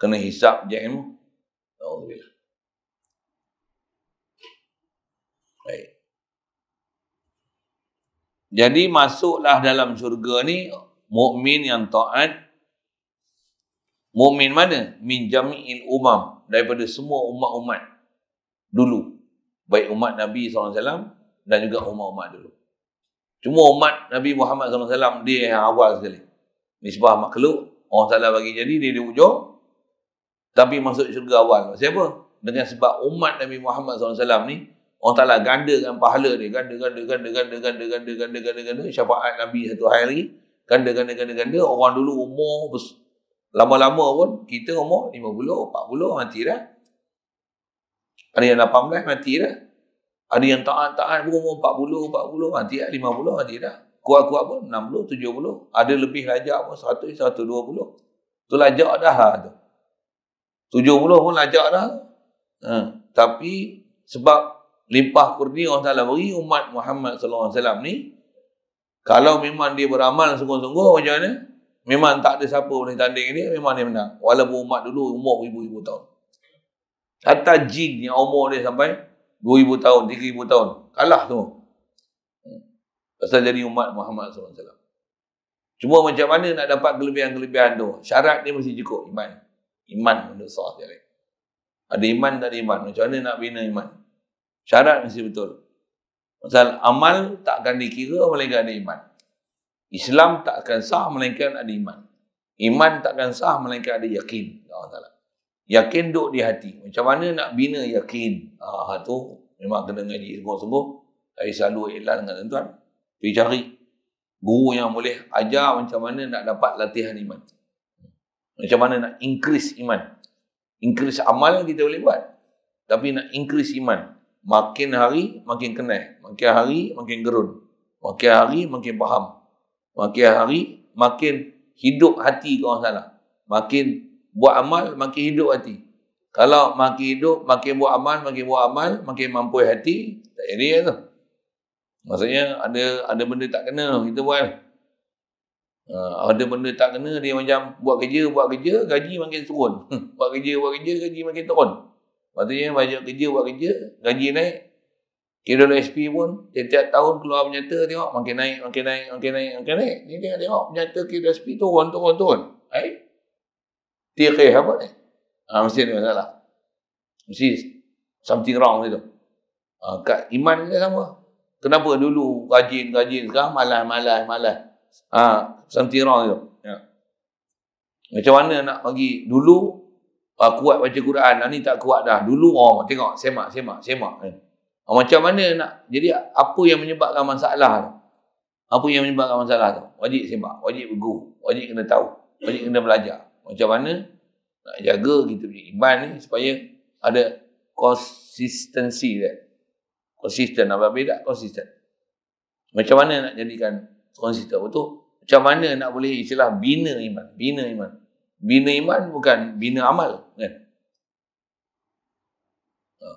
kena hisap jahil. Kan. Alhamdulillah. Jadi masuklah dalam syurga ni mukmin yang taat. Mukmin mana? Min jami'il umam daripada semua umat-umat dulu. Baik umat Nabi SAW dan juga umat-umat dulu. Cuma umat Nabi Muhammad SAW dia yang awal sekali. Nisbah makhluk. Orang salah bagi jadi dia di ujung. Tapi masuk syurga awal. Siapa? Dengan sebab umat Nabi Muhammad SAW ni Orang ganda gandakan pahala dia. Ganda, ganda, ganda, ganda, ganda, ganda, ganda, ganda, ganda. Syafaat Nabi satu hari. Ganda, ganda, ganda, ganda. Orang dulu umur lama-lama pun. Kita umur 50, 40, mati dah. Ada yang 18, mati dah. Ada yang taat-taat pun umur 40, 40, mati dah. 50, mati dah. Kuat-kuat pun 60, 70. Ada lebih lajak pun 100, 120. Tu lajak dah lah tu. 70 pun lajak dah. Ha. Tapi sebab limpah kurnia Allah Ta'ala beri umat Muhammad SAW ni kalau memang dia beramal sungguh-sungguh macam mana memang tak ada siapa boleh tanding dia memang dia menang walaupun umat dulu umur ribu-ribu tahun hatta jin yang umur dia sampai 2000 tahun, 3000 tahun kalah tu pasal jadi umat Muhammad SAW cuma macam mana nak dapat kelebihan-kelebihan tu syarat dia mesti cukup iman iman menurut sahabat ada iman tak ada iman macam mana nak bina iman Syarat mesti betul. Pasal amal tak akan dikira melainkan ada iman. Islam tak akan sah melainkan ada iman. Iman tak akan sah melainkan ada yakin. Ya Allah Ta'ala. Yakin duduk di hati. Macam mana nak bina yakin? Ah, tu memang kena ngaji ilmu sungguh. Saya selalu iklan dengan tuan-tuan. Pergi cari guru yang boleh ajar macam mana nak dapat latihan iman. Macam mana nak increase iman. Increase amal kita boleh buat. Tapi nak increase iman makin hari makin kena. Makin hari makin gerun. Makin hari makin faham. Makin hari makin hidup hati ke orang sana. Makin buat amal, makin hidup hati. Kalau makin hidup, makin buat amal, makin buat amal, makin mampu hati, tak jadi lah tu. Maksudnya ada ada benda tak kena kita buat. Uh, ada benda tak kena dia macam buat kerja buat kerja gaji makin turun buat kerja buat kerja gaji makin turun Maksudnya banyak kerja buat kerja, gaji naik. Kira lah SP pun setiap tahun keluar penyata tengok makin naik, makin naik, makin naik, makin naik. Ni tengok tengok penyata kira SP tu, turun, turun. Hai? Eh? Tiri apa ni? Ha, mesti ada masalah. Mesti something wrong situ. Ha, ah, kat iman ni sama. Kenapa dulu rajin, rajin sekarang malas, malas, malas. Ha, something wrong situ. Ya. Macam mana nak bagi dulu Ah, kuat baca Quran. Ah, ni tak kuat dah. Dulu orang oh, tengok. Semak, semak, semak. Eh. Ah, macam mana nak. Jadi apa yang menyebabkan masalah tu? Apa yang menyebabkan masalah tu? Wajib semak. Wajib berguru. Wajib kena tahu. Wajib kena belajar. Macam mana nak jaga kita punya iman ni supaya ada konsistensi dia. Konsisten apa beda? Konsisten. Macam mana nak jadikan konsisten? Betul? Macam mana nak boleh istilah bina iman? Bina iman bina iman bukan bina amal kan ha.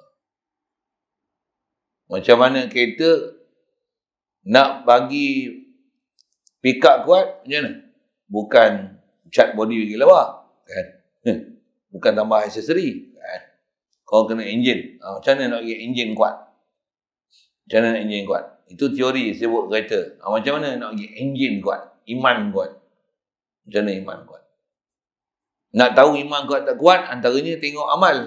Macam mana kereta nak bagi pick up kuat macam mana? Bukan cat body bagi lewa kan? Bukan tambah aksesori kan? Kau kena enjin. Ha, macam mana nak bagi enjin kuat? Macam mana nak enjin kuat? Itu teori sebut kereta. Ha, macam mana nak bagi enjin kuat? Iman kuat. Macam mana iman kuat? Nak tahu iman kuat tak kuat, Antara antaranya tengok amal.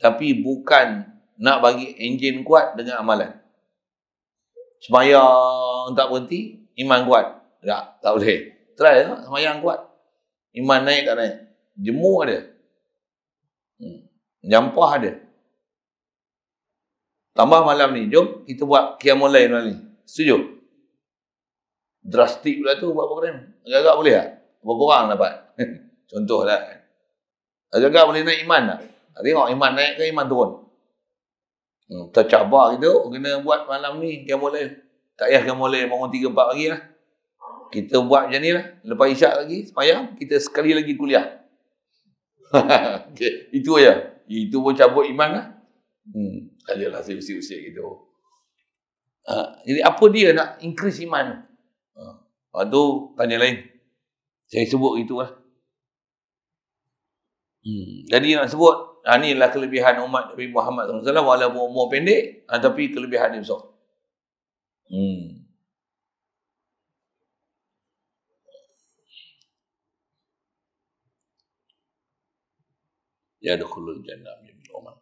Tapi bukan nak bagi enjin kuat dengan amalan. Semayang tak berhenti, iman kuat. Tak, tak boleh. Try lah, semayang kuat. Iman naik tak naik. Jemur ada. Hmm. Jampah ada. Tambah malam ni, jom kita buat kiamul lain malam ni. Setuju? Drastik pula tu buat program. Agak-agak boleh tak? Berkurang dapat. Contohlah kan. Jaga boleh naik iman tak? Tengok iman naik ke iman turun. Hmm, tercabar kita, kena buat malam ni, kamu boleh. Tak payah kamu boleh bangun 3-4 pagi lah. Kita buat macam ni lah. Lepas isyak lagi, semayang, kita sekali lagi kuliah. okay. Itu aja. Itu pun cabut iman lah. Hmm, adalah usia-usia gitu. Ha, jadi apa dia nak increase iman? Ha, lepas tanya lain. Saya sebut itulah. Ha. Hmm. Jadi nak sebut, ha, inilah kelebihan umat Nabi Muhammad SAW walaupun umur pendek, ha, tapi kelebihan dia besar. Hmm. Ya dakhulul jannah min umat.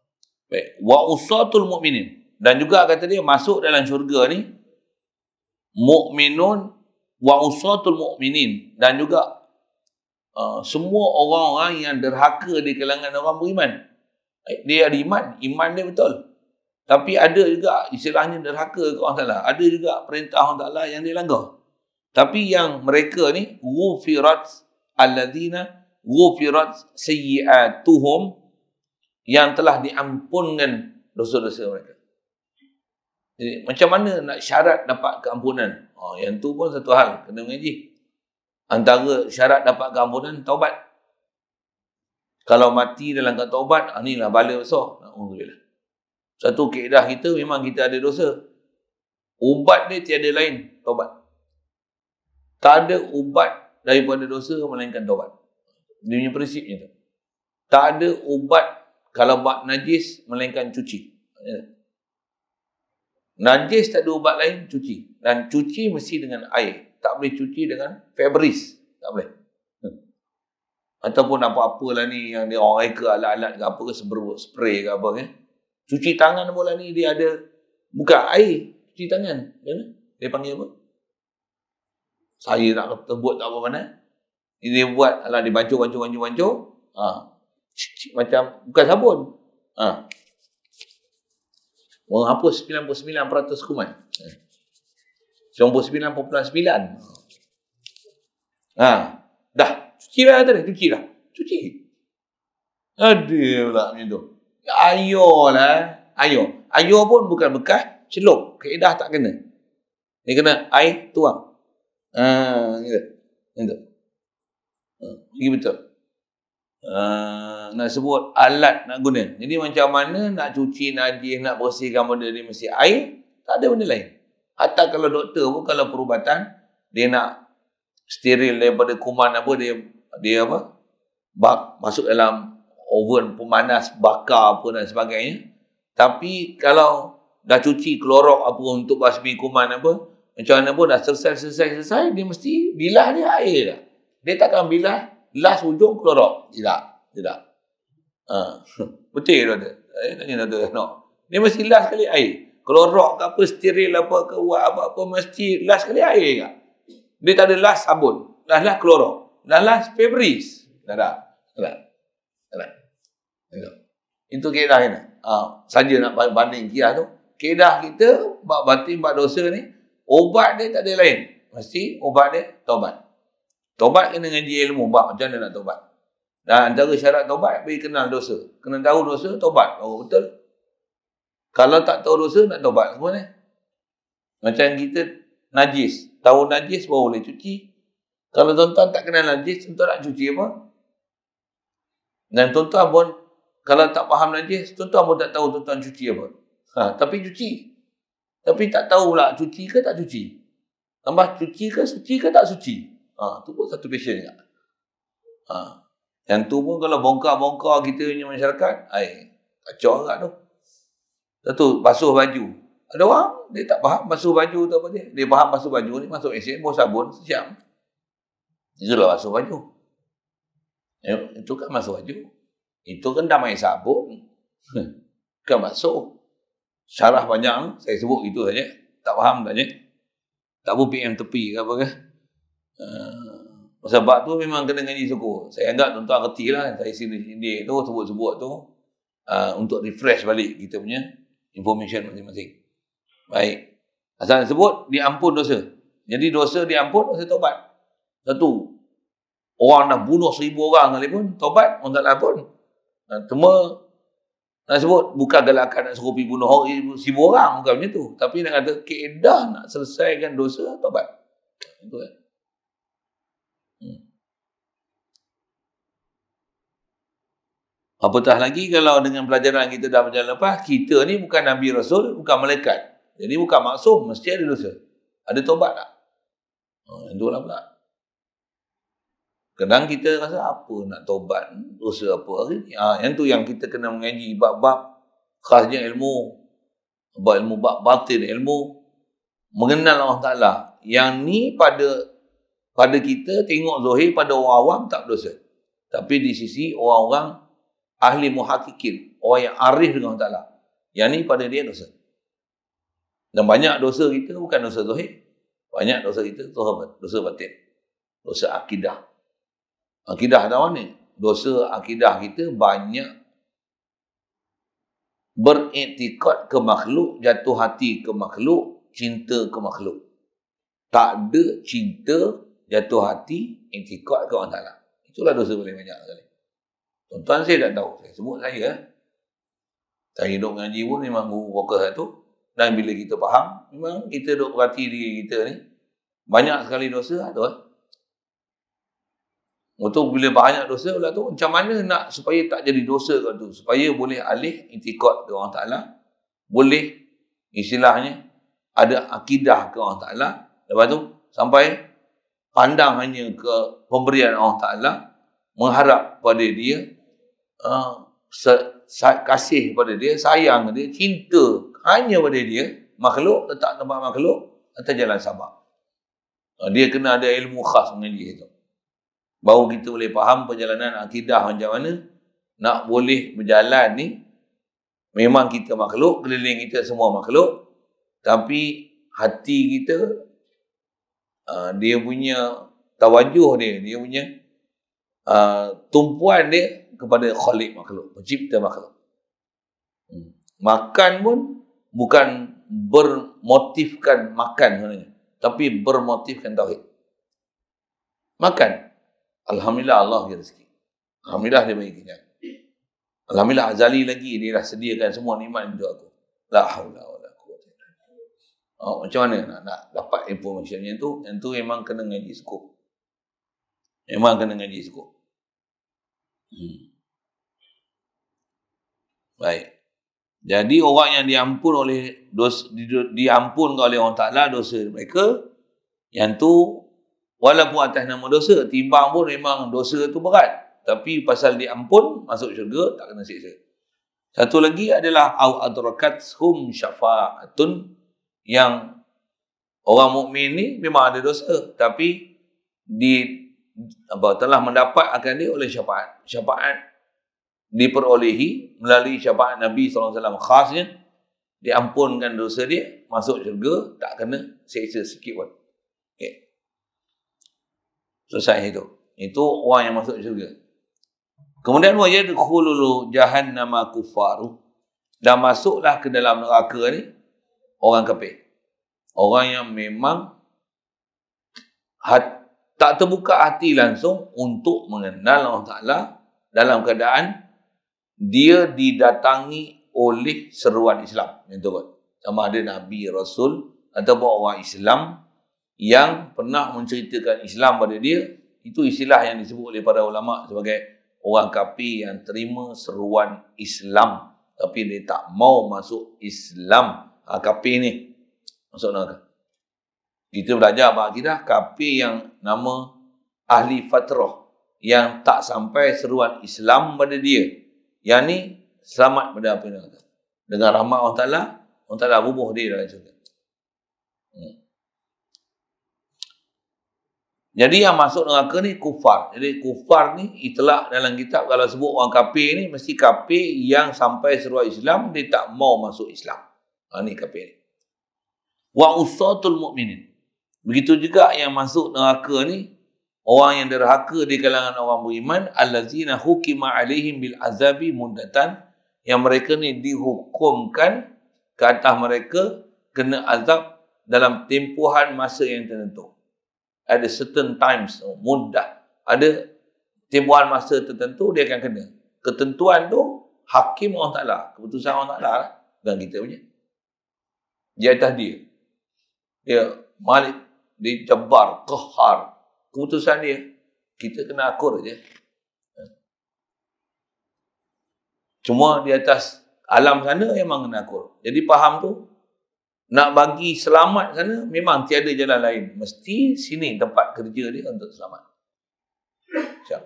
Baik, wa usatul mukminin Dan juga kata dia, masuk dalam syurga ni, mukminun, wa usatul mukminin Dan juga Ah, semua orang-orang yang derhaka di kalangan orang beriman. Eh, dia ada iman. Iman dia betul. Tapi ada juga istilahnya derhaka ke Allah Ta'ala. Ada juga perintah Allah Ta'ala yang dia langgar. Tapi yang mereka ni, Gufirat alladina, Gufirat sayyiatuhum, yang telah diampunkan dosa-dosa mereka. Jadi, macam mana nak syarat dapat keampunan? Oh, yang tu pun satu hal. Kena mengaji antara syarat dapat keampunan taubat. Kalau mati dalam kat taubat, ah, inilah bala besar. Alhamdulillah. Satu keedah kita memang kita ada dosa. Ubat dia tiada lain taubat. Tak ada ubat daripada dosa melainkan taubat. Dia punya prinsipnya tu. Tak ada ubat kalau buat najis melainkan cuci. Ya. Najis tak ada ubat lain, cuci. Dan cuci mesti dengan air tak boleh cuci dengan Febris, Tak boleh. Hmm. Ataupun apa-apa ni yang dia orang reka alat-alat ke apa ke seberut spray ke apa ke. Cuci tangan pula ni dia ada Buka air cuci tangan. Kenapa? Ya kan? Dia panggil apa? Saya tak terbuat tak apa mana? Ini dia buat alat dia bancuh, bancuh, bancuh, bancuh. Ha. Cuci, macam bukan sabun. Ha. Menghapus 99% kuman. 99.9. Ha. Dah. Cuci lah tadi. Cuci lah. Cuci. Aduh lah macam tu. Ya, Ayo lah. Ayo. Eh. Ayo pun bukan bekas. Celup. Kaedah tak kena. Dia kena air tuang. Ha. Gitu. Macam tu. Ha. Ini betul. Uh, nak sebut alat nak guna. Jadi macam mana nak cuci najis, nak bersihkan benda ni mesti air, tak ada benda lain. Hatta kalau doktor pun kalau perubatan dia nak steril daripada kuman apa dia dia apa bak masuk dalam oven pemanas bakar apa dan sebagainya. Tapi kalau dah cuci klorok apa untuk basmi kuman apa macam mana pun dah selesai selesai selesai dia mesti bilah dia air dah. Dia takkan bilah last ujung klorok. Tidak. Tidak. Ha. Betul ke doktor? Eh, tanya doktor. No. Dia mesti last sekali air. Kelorok ke apa, steril apa ke, buat apa-apa, mesti last kali air juga. Dia tak ada last sabun. Last lah last klorok, Last last febris. Tak ada. Tak ada. Tak Itu kedah ni. Uh, saja nak banding kia tu. Kedah kita, buat batin, buat dosa ni, obat dia tak ada lain. Mesti obat dia, taubat. Taubat kena dengan dia ilmu, bapak macam mana nak taubat. Dan antara syarat taubat, pergi kenal dosa. Kena tahu dosa, taubat. Oh, betul. Kalau tak tahu dosa, nak tobat semua ni. Macam kita najis. Tahu najis baru boleh cuci. Kalau tuan-tuan tak kenal najis, tuan-tuan nak cuci apa? Dan tuan-tuan pun, kalau tak faham najis, tuan-tuan pun tak tahu tuan-tuan cuci apa. Ha, tapi cuci. Tapi tak tahu lah cuci ke tak cuci. Tambah cuci ke suci ke tak suci. Ha, tu pun satu passion juga. Ha. Yang tu pun kalau bongkar-bongkar kita punya masyarakat, ay, kacau agak tu satu basuh baju. Ada orang dia tak faham basuh baju tu apa dia. Dia faham basuh baju ni masuk esen bau sabun sejam. Itulah basuh baju. Ya, itu kan basuh baju. Itu kan dah main sabun. Hmm. kan basuh. salah panjang saya sebut itu saja. Tak faham tak je. Tak pun PM tepi ke apa ke. Uh, eh, sebab tu memang kena ngaji suku. Saya anggap tuan-tuan reti lah. Saya sini-sini tu sebut-sebut tu. Uh, untuk refresh balik kita punya information masing-masing. Baik. Asal sebut, diampun dosa. Jadi dosa diampun, dosa tobat. Satu, orang dah bunuh seribu orang kali pun, tobat, orang taklah pun. Cuma, nak sebut, buka gelakan nak serupi bunuh orang, seribu orang, bukan macam tu. Tapi nak kata, keedah nak selesaikan dosa, tobat. Itu kan. Hmm. Apatah lagi kalau dengan pelajaran kita dah berjalan lepas, kita ni bukan Nabi Rasul, bukan malaikat. Jadi bukan maksum, mesti ada dosa. Ada tobat tak? Ha, itu lah pula. Kadang kita rasa apa nak tobat, dosa apa hari ni. Ha, yang tu yang kita kena mengaji bab-bab, khasnya ilmu, bab ilmu bab batin ilmu, mengenal Allah Ta'ala. Yang ni pada pada kita tengok zohir pada orang awam tak berdosa. Tapi di sisi orang-orang ahli muhakikin, orang yang arif dengan Ta'ala. Yang ni pada dia dosa. Dan banyak dosa kita bukan dosa zuhid. Banyak dosa kita tohabat, dosa batin. Dosa akidah. Akidah tahu ni Dosa akidah kita banyak beretikot ke makhluk, jatuh hati ke makhluk, cinta ke makhluk. Tak ada cinta, jatuh hati, iktikat ke orang Ta'ala. Itulah dosa paling banyak sekali. Tuan-tuan saya tak tahu. Saya sebut saya. Eh. Saya duduk ngaji pun memang guru fokus itu. Lah Dan bila kita faham, memang kita duduk berhati diri kita ni. Banyak sekali dosa lah tu. Eh. Untuk bila banyak dosa pula tu, macam mana nak supaya tak jadi dosa kat tu? Supaya boleh alih intikot ke Allah Ta'ala. Boleh istilahnya ada akidah ke Allah Ta'ala. Lepas tu sampai pandang hanya ke pemberian Allah Ta'ala. Mengharap pada dia uh, kasih kepada dia, sayang dia, cinta hanya pada dia, makhluk, letak tempat makhluk, atau jalan sabar. Uh, ah, dia kena ada ilmu khas dengan dia itu. Baru kita boleh faham perjalanan akidah macam mana, nak boleh berjalan ni, memang kita makhluk, keliling kita semua makhluk, tapi hati kita, uh, dia punya tawajuh dia, dia punya uh, tumpuan dia, kepada khalik makhluk, mencipta makhluk. Hmm. Makan pun bukan bermotifkan makan sebenarnya, tapi bermotifkan tauhid. Makan. Alhamdulillah Allah bagi rezeki. Alhamdulillah dia bagi kenyang. Alhamdulillah azali lagi dia dah sediakan semua nikmat untuk aku. La haula wala quwwata illa Oh, macam mana nak, nak dapat information yang tu? Yang tu memang kena ngaji skop. Memang kena ngaji skop. Hmm. Baik. Jadi orang yang diampun oleh dosa, di, diampunkan oleh Allah Ta'ala dosa mereka, yang tu walaupun atas nama dosa, timbang pun memang dosa tu berat. Tapi pasal diampun, masuk syurga, tak kena siksa. Satu lagi adalah au adrakat hum syafa'atun yang orang mukmin ni memang ada dosa tapi di apa telah mendapat akan dia oleh syafaat. Syafaat diperolehi melalui syafaat Nabi SAW khasnya, diampunkan dosa dia, masuk syurga, tak kena seksa sikit pun. Okay. Selesai itu. Itu orang yang masuk syurga. Kemudian wajah dikhululu jahannama kufaru. Dan masuklah ke dalam neraka ni, orang kepe Orang yang memang hat, tak terbuka hati langsung untuk mengenal Allah Ta'ala dalam keadaan dia didatangi oleh seruan Islam. Contoh, sama ada Nabi, Rasul atau orang Islam yang pernah menceritakan Islam pada dia. Itu istilah yang disebut oleh para ulama sebagai orang kapi yang terima seruan Islam. Tapi dia tak mau masuk Islam. Ha, kapi ni. Maksud nak Kita belajar apa akidah. Kapi yang nama ahli fatrah. Yang tak sampai seruan Islam pada dia. Yang ni selamat pada apa yang kata. Dengan rahmat Allah Ta'ala, Allah Ta'ala rubuh dia dalam syurga. Hmm. Jadi yang masuk neraka ni kufar. Jadi kufar ni itelak dalam kitab kalau sebut orang kafir ni mesti kafir yang sampai seruai Islam dia tak mau masuk Islam. Ha, ni kafir ni. Wa usatul mukminin. Begitu juga yang masuk neraka ni orang yang derhaka di kalangan orang beriman allazina hukima alaihim bil azabi mundatan yang mereka ni dihukumkan ke atas mereka kena azab dalam tempohan masa yang tertentu ada certain times oh, mudah ada tempohan masa tertentu dia akan kena ketentuan tu hakim Allah Taala keputusan Allah Taala lah. bukan kita punya di atas dia dia malik dia jabar qahar keputusan dia. Kita kena akur je. Cuma ha. di atas alam sana memang kena akur. Jadi faham tu, nak bagi selamat sana, memang tiada jalan lain. Mesti sini tempat kerja dia untuk selamat. Macam.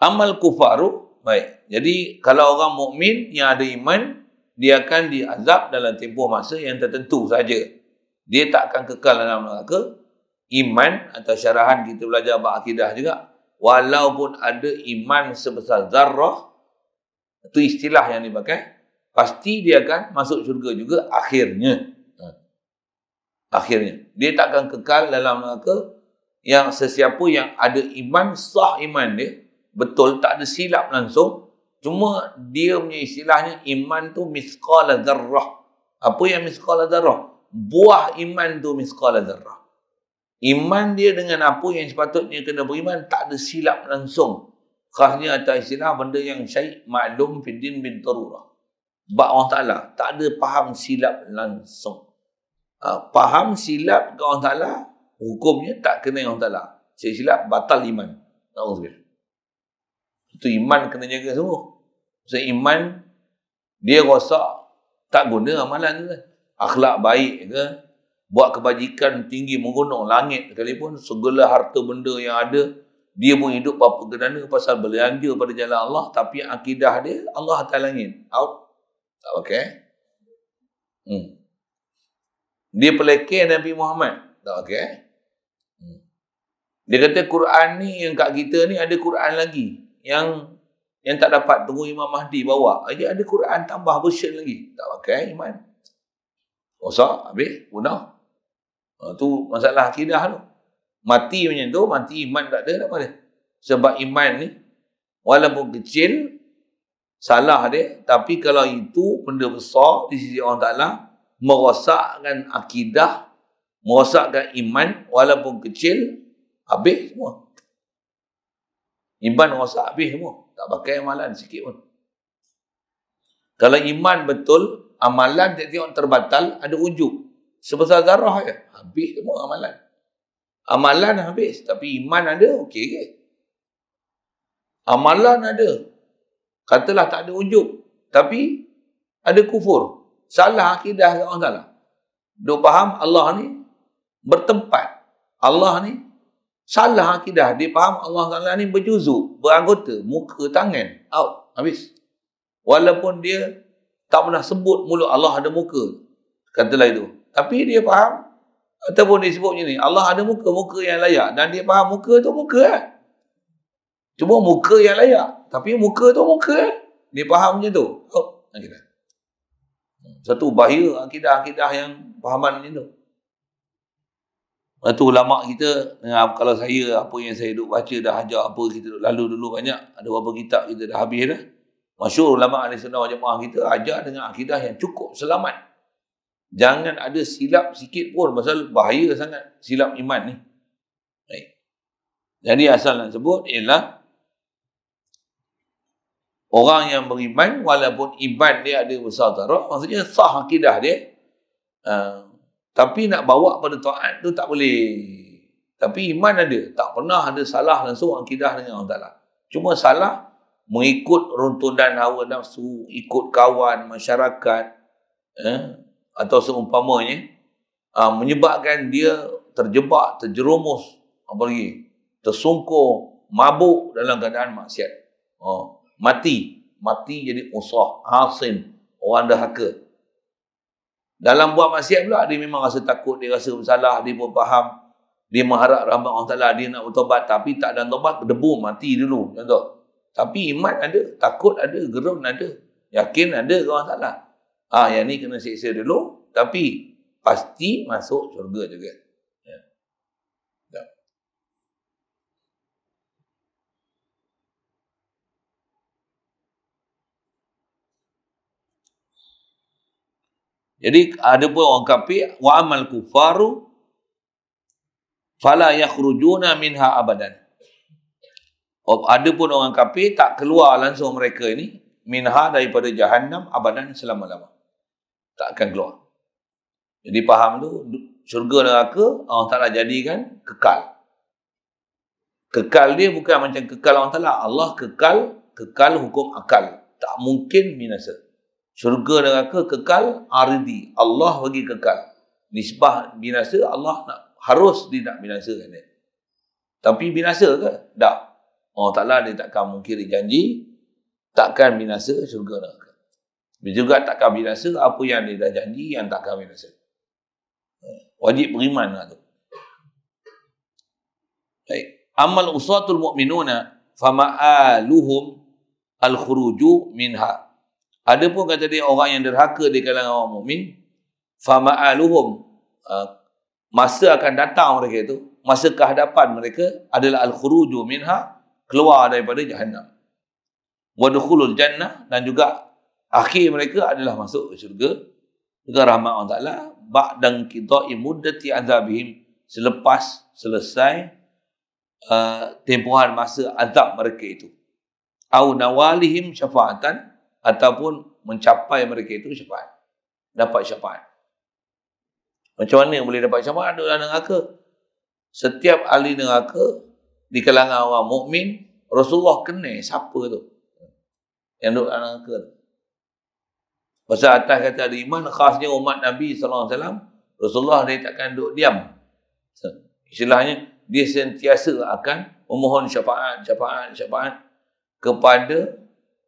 Amal kufaru, baik. Jadi kalau orang mukmin yang ada iman, dia akan diazab dalam tempoh masa yang tertentu saja dia tak akan kekal dalam neraka iman atau syarahan kita belajar bab akidah juga walaupun ada iman sebesar zarrah itu istilah yang dipakai pasti dia akan masuk syurga juga akhirnya ha. akhirnya dia tak akan kekal dalam neraka yang sesiapa yang ada iman sah iman dia betul tak ada silap langsung cuma dia punya istilahnya iman tu misqal zarrah apa yang misqal zarrah buah iman tu misqala zarrah. Iman dia dengan apa yang sepatutnya kena beriman tak ada silap langsung. Khasnya atas istilah benda yang syait maklum fiddin bin tarurah. Bak Allah Ta'ala tak ada faham silap langsung. Ha, faham silap ke Allah Ta'ala hukumnya tak kena Allah Ta'ala. Saya silap batal iman. Ta'udzubillah. Itu iman kena jaga semua. Sebab so, iman dia rosak tak guna amalan tu kan akhlak baik ke buat kebajikan tinggi menggunung langit sekalipun segala harta benda yang ada dia pun hidup apa kerana pasal belanja pada jalan Allah tapi akidah dia Allah atas langit out tak okay. hmm. dia pelekeh Nabi Muhammad tak okay. hmm. dia kata Quran ni yang kat kita ni ada Quran lagi yang yang tak dapat tunggu Imam Mahdi bawa dia ada Quran tambah version lagi tak pakai okay, Iman Rosak, habis, punah. Ha, tu masalah akidah tu. Mati macam tu, mati iman tak ada, apa dia? Sebab iman ni, walaupun kecil, salah dia, tapi kalau itu benda besar di sisi orang ta'ala, merosakkan akidah, merosakkan iman, walaupun kecil, habis semua. Iman rosak habis semua. Tak pakai amalan sikit pun. Kalau iman betul, amalan tiap-tiap terbatal ada ujung. Sebesar darah je. Habis semua amalan. Amalan habis. Tapi iman ada, okey ke? Amalan ada. Katalah tak ada ujung. Tapi ada kufur. Salah akidah ke orang salah. Dia faham Allah ni bertempat. Allah ni salah akidah. Dia faham Allah salah ni berjuzuk, beranggota, muka, tangan. Out. Habis. Walaupun dia tak pernah sebut mulut Allah ada muka. Katalah itu. Tapi dia faham. Ataupun dia sebut macam ni. Allah ada muka-muka yang layak. Dan dia faham muka tu muka kan. Cuma muka yang layak. Tapi muka tu muka kan. Dia faham macam tu. Oh, akidah. Satu bahaya akidah-akidah yang fahaman macam tu. Satu ulama kita, kalau saya apa yang saya duk baca dah hajar apa kita duk lalu dulu banyak, ada beberapa kitab kita dah habis dah. Masyur ulama ahli sunnah jemaah kita ajar dengan akidah yang cukup selamat. Jangan ada silap sikit pun pasal bahaya sangat silap iman ni. Baik. Jadi asal nak sebut ialah orang yang beriman walaupun iman dia ada besar tarah maksudnya sah akidah dia uh, tapi nak bawa pada taat tu tak boleh tapi iman ada tak pernah ada salah langsung akidah dengan Allah Taala cuma salah mengikut runtunan hawa nafsu, ikut kawan, masyarakat, eh, atau seumpamanya, uh, menyebabkan dia terjebak, terjerumus, apa lagi, tersungkur, mabuk dalam keadaan maksiat. Uh, mati. Mati jadi usah, hasin, orang dahaka. Dalam buat maksiat pula, dia memang rasa takut, dia rasa bersalah, dia pun faham. Dia mengharap rahmat Allah Ta'ala, dia nak bertobat. Tapi tak ada tobat, berdebu, mati dulu. Contoh. Tapi iman ada, takut ada, gerun ada, yakin ada ke orang salah. Ha, yang ni kena siksa dulu, tapi pasti masuk syurga juga. Ya. Jadi ada pun orang kafir wa amal kufaru fala yakhrujuna minha abadan ada pun orang kafir tak keluar langsung mereka ini minha daripada jahannam abadan selama-lama. Tak akan keluar. Jadi faham tu syurga neraka Allah Taala jadikan kekal. Kekal dia bukan macam kekal Allah Taala. Allah kekal, kekal hukum akal. Tak mungkin binasa. Syurga neraka kekal ardi. Allah bagi kekal. Nisbah binasa Allah nak harus dia nak binasakan dia. Tapi binasa ke? Tak. Allah Ta'ala dia takkan mungkiri janji takkan binasa syurga neraka. Dia juga takkan binasa apa yang dia dah janji yang takkan binasa. Wajib beriman lah tu. Baik. Amal usatul mu'minuna fama'aluhum al-khuruju minha. Ada pun kata dia orang yang derhaka di kalangan orang mukmin, fama'aluhum uh, masa akan datang mereka itu, masa kehadapan mereka adalah al-khuruju minha keluar daripada jahannam. Wadukhulul jannah dan juga akhir mereka adalah masuk ke syurga dengan rahmat Allah Ta'ala ba'dan kita'i muddati azabihim selepas selesai uh, tempohan masa azab mereka itu. Au nawalihim syafaatan ataupun mencapai mereka itu syafaat. Dapat syafaat. Macam mana boleh dapat syafaat? adalah dalam neraka. Setiap ahli neraka di kalangan orang mukmin Rasulullah kenal siapa tu yang duduk dalam neraka tu pasal atas kata ada iman khasnya umat Nabi Sallallahu Alaihi Wasallam, Rasulullah dia takkan duduk diam istilahnya dia sentiasa akan memohon syafaat syafaat syafaat kepada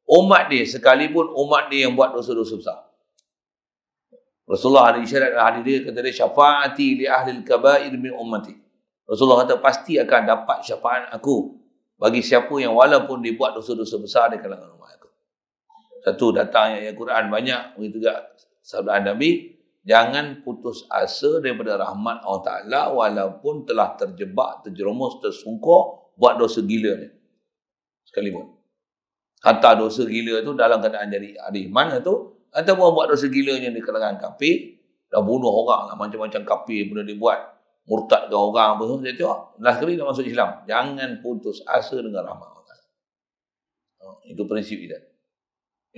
umat dia sekalipun umat dia yang buat dosa-dosa besar Rasulullah ada isyarat dalam hadis dia kata dia syafaati li ahli al-kaba'ir min ummati Rasulullah kata pasti akan dapat syafaat aku bagi siapa yang walaupun dibuat dosa-dosa besar di kalangan umat aku. Satu datangnya ayat Quran banyak begitu juga sabdaan Nabi jangan putus asa daripada rahmat Allah Taala walaupun telah terjebak terjerumus tersungkur buat dosa gila ni. pun kata dosa gila tu dalam keadaan jadi ada iman lah tu ataupun buat dosa gilanya di kalangan kafir dah bunuh orang macam lah, macam-macam kafir benda dibuat murtad ke orang apa semua, dia tengok. Last kali dia masuk Islam. Jangan putus asa dengan rahmat Allah. Ha, itu prinsip kita.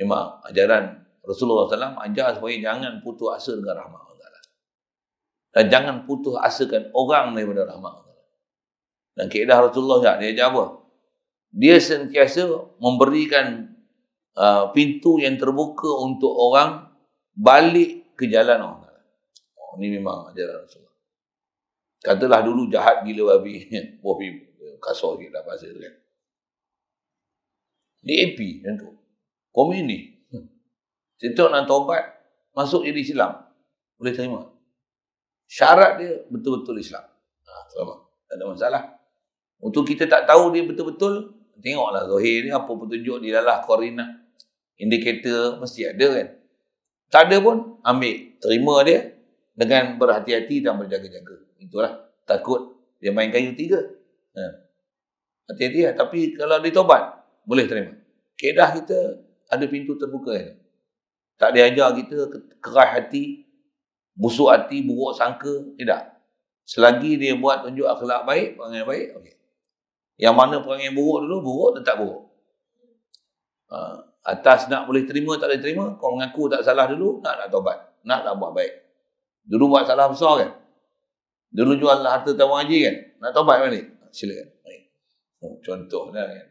Memang ajaran Rasulullah SAW ajar supaya jangan putus asa dengan rahmat Allah. Dan jangan putus asakan orang daripada rahmat Allah. Dan keedah Rasulullah SAW, dia ajar apa? Dia sentiasa memberikan uh, pintu yang terbuka untuk orang balik ke jalan Allah. Oh, ini memang ajaran Rasulullah. Katalah dulu jahat gila babi. Bofi kasar sikit lah bahasa tu kan. DAP macam tu. Komunis. Cintok nak taubat, masuk jadi Islam. Boleh terima. Syarat dia betul-betul Islam. Ha, lah, Tak ada masalah. Untuk kita tak tahu dia betul-betul, tengoklah Zohir ni apa petunjuk di lah Korina, Indikator mesti ada kan. Tak ada pun, ambil. Terima dia dengan berhati-hati dan berjaga-jaga. Itulah. Takut dia main kayu tiga. Ha. Hati-hati lah. Tapi kalau dia tobat, boleh terima. Kedah kita ada pintu terbuka. Ya. Tak dia ajar kita kerah hati, busuk hati, buruk sangka. Tidak. Selagi dia buat tunjuk akhlak baik, perangai baik, okey. Yang mana perangai buruk dulu, buruk tetap buruk. Ha. Atas nak boleh terima, tak boleh terima. Kau mengaku tak salah dulu, nak nak tobat. Nak nak buat baik. Dulu buat salah besar kan? Dulu jual harta tabung haji kan? Nak taubat balik? Ah, silakan. Oh, contoh dah kan?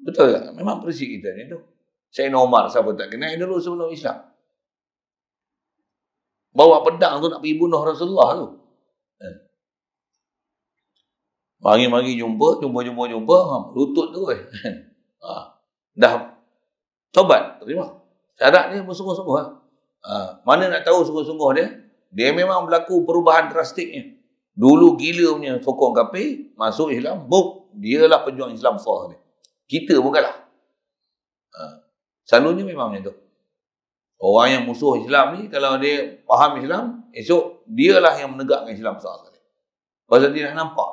Betul tak? Memang perisik kita ni tu. Saya nomor siapa tak kenal dulu sebelum Islam. Bawa pedang tu nak pergi bunuh Rasulullah tu. Eh. Mari-mari jumpa, jumpa-jumpa, jumpa. Ha, lutut tu eh. Ha. Dah taubat, terima. Syarat dia bersungguh-sungguh. Ha. ha. Mana nak tahu sungguh-sungguh dia? dia memang berlaku perubahan drastiknya. Dulu gila punya sokong kapi, masuk Islam, buk, dialah pejuang Islam sah ni. Kita bukanlah. Ha. Selalunya memang macam tu. Orang yang musuh Islam ni, kalau dia faham Islam, esok dialah yang menegakkan Islam sah sekali. Pasal dia dah nampak.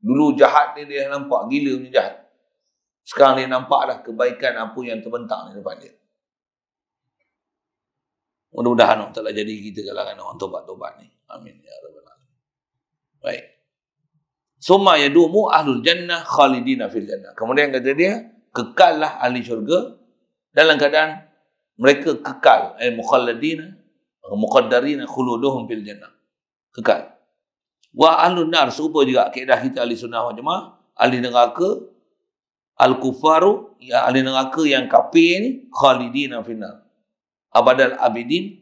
Dulu jahat ni dia dah nampak gila punya jahat. Sekarang dia nampak dah kebaikan apa yang terbentang di depan dia. Mudah-mudahan Allah Ta'ala jadi kita kalangan orang tobat-tobat ni. Amin. Ya Rabbal Alamin. Baik. Suma yadumu ahlul jannah khalidina fil jannah. Kemudian kata dia, kekallah ahli syurga dalam keadaan mereka kekal. Eh, mukhaladina, muqaddarina khuluduhum fil jannah. Kekal. Wa ahlul nar serupa juga keedah kita ahli sunnah wa jemaah. Ahli neraka, al-kufaru, ya, ahli neraka yang kapir ni, khalidina fil jannah abadal abidin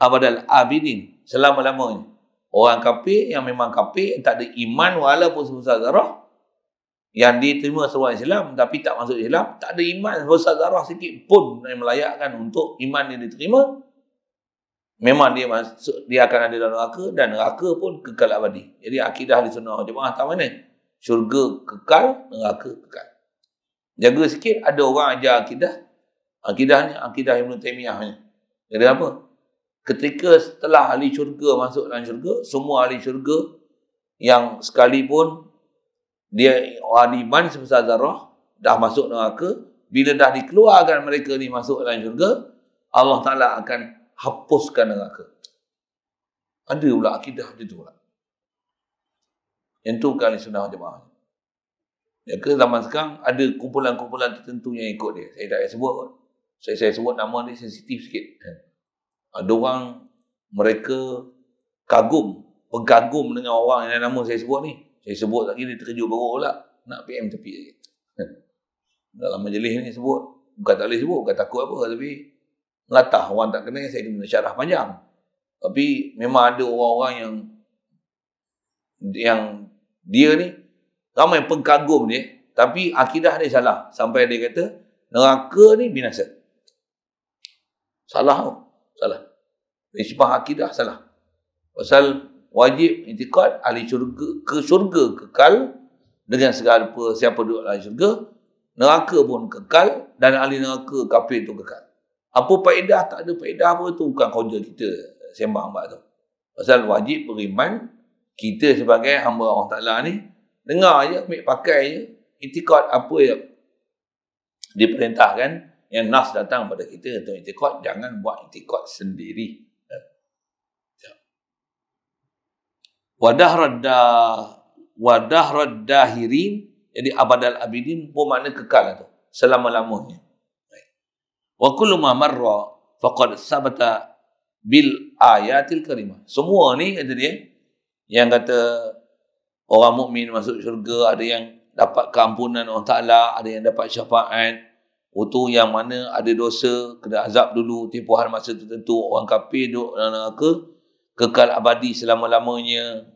abadal abidin selama-lamanya orang kafir yang memang kafir tak ada iman walaupun sebesar zarah yang diterima sebagai Islam tapi tak masuk Islam tak ada iman sebesar zarah sikit pun yang melayakkan untuk iman yang diterima memang dia masuk dia akan ada dalam neraka dan neraka pun kekal abadi jadi akidah di sunnah jemaah tak mana syurga kekal neraka kekal jaga sikit ada orang ajar akidah Akidah ni, akidah Ibn Taymiyah ni. Jadi apa? Ketika setelah ahli syurga masuk dalam syurga, semua ahli syurga yang sekalipun dia ahli sebesar zarah, dah masuk neraka, bila dah dikeluarkan mereka ni masuk dalam syurga, Allah Ta'ala akan hapuskan neraka. Ada pula akidah macam tu pula. Yang tu bukan ahli sunnah jemaah. Ya ke zaman sekarang ada kumpulan-kumpulan tertentu yang ikut dia. Saya tak payah sebut pun saya, saya sebut nama ni sensitif sikit. Ada ah, orang mereka kagum, pengkagum dengan orang yang nama saya sebut ni. Saya sebut lagi dia terkejut baru pula nak PM tepi lagi. Dalam majlis ni sebut, bukan tak boleh sebut, bukan takut apa tapi ngatah orang tak kenal saya kena syarah panjang. Tapi memang ada orang-orang yang yang dia ni ramai pengkagum dia tapi akidah dia salah sampai dia kata neraka ni binasa. Salah tu. Salah. Ijma' akidah salah. Pasal wajib intikad ahli syurga ke syurga kekal dengan segala siapa duduk dalam syurga neraka pun kekal dan ahli neraka kafir tu kekal apa faedah tak ada faedah apa tu bukan kerja kita sembang hamba tu pasal wajib beriman kita sebagai hamba Allah Ta'ala ni dengar je ambil pakai je intikad apa yang diperintahkan yang nas datang pada kita untuk itikad jangan buat itikad sendiri ya. Ya. wadah radda wadah raddahirin jadi abadal abidin pun makna kekal lah tu selama-lamanya wa kullu ma marra faqad sabata bil ayatil karimah semua ni kata dia yang kata orang mukmin masuk syurga ada yang dapat keampunan Allah Taala ada yang dapat syafaat Waktu yang mana ada dosa, kena azab dulu, tipuan masa tertentu, orang kafir duduk dalam neraka, kekal abadi selama-lamanya,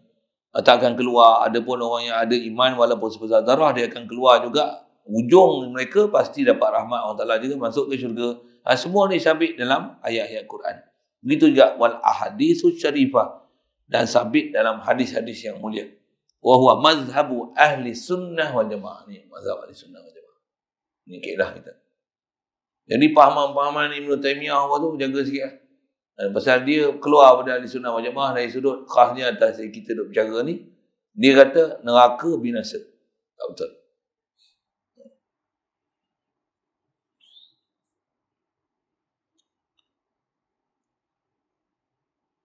eh, tak akan keluar. Ada pun orang yang ada iman walaupun sebesar darah, dia akan keluar juga. Ujung mereka pasti dapat rahmat Allah Ta'ala juga masuk ke syurga. Ha, semua ni sabit dalam ayat-ayat Quran. Begitu juga wal ahadithu syarifah dan sabit dalam hadis-hadis yang mulia. Wa mazhabu ahli sunnah wal jamaah. Ni mazhab ahli sunnah wal jamaah. Ni kira kita. Jadi pahaman-pahaman Ibn Taymiyah apa tu menjaga sikit lah. Eh, pasal dia keluar pada ahli sunnah wal jamaah dari sudut khasnya atas kita duk bicara ni. Dia kata neraka binasa. Tak betul.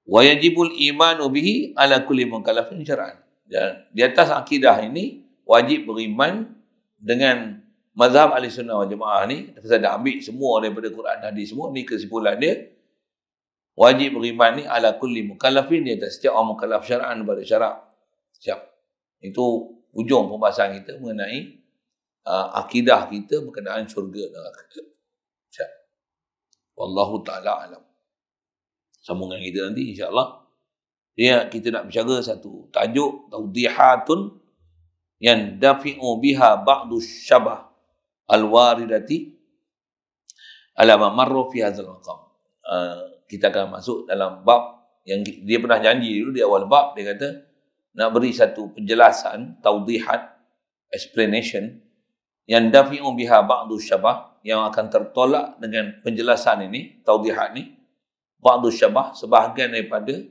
Wajibul iman ubihi ala kulli mukallafin syar'an. Dan di atas akidah ini wajib beriman dengan mazhab ahli sunnah wal jemaah ni saya dah ambil semua daripada Quran hadis semua ni kesimpulan dia wajib beriman ni ala kulli mukallafin dia tak setiap orang mukallaf syara'an pada syarak siap itu ujung pembahasan kita mengenai uh, akidah kita berkenaan syurga dan neraka siap wallahu taala alam sambungan kita nanti insyaallah ya kita nak bicara satu tajuk taudihatun yang dafi'u biha ba'du syabah al-waridati alama marru fi hadzal maqam. Ah, kita akan masuk dalam bab yang dia pernah janji dulu di awal bab dia kata nak beri satu penjelasan taudihat explanation yang dafi'u biha ba'du syabah yang akan tertolak dengan penjelasan ini taudihat ni ba'du syabah sebahagian daripada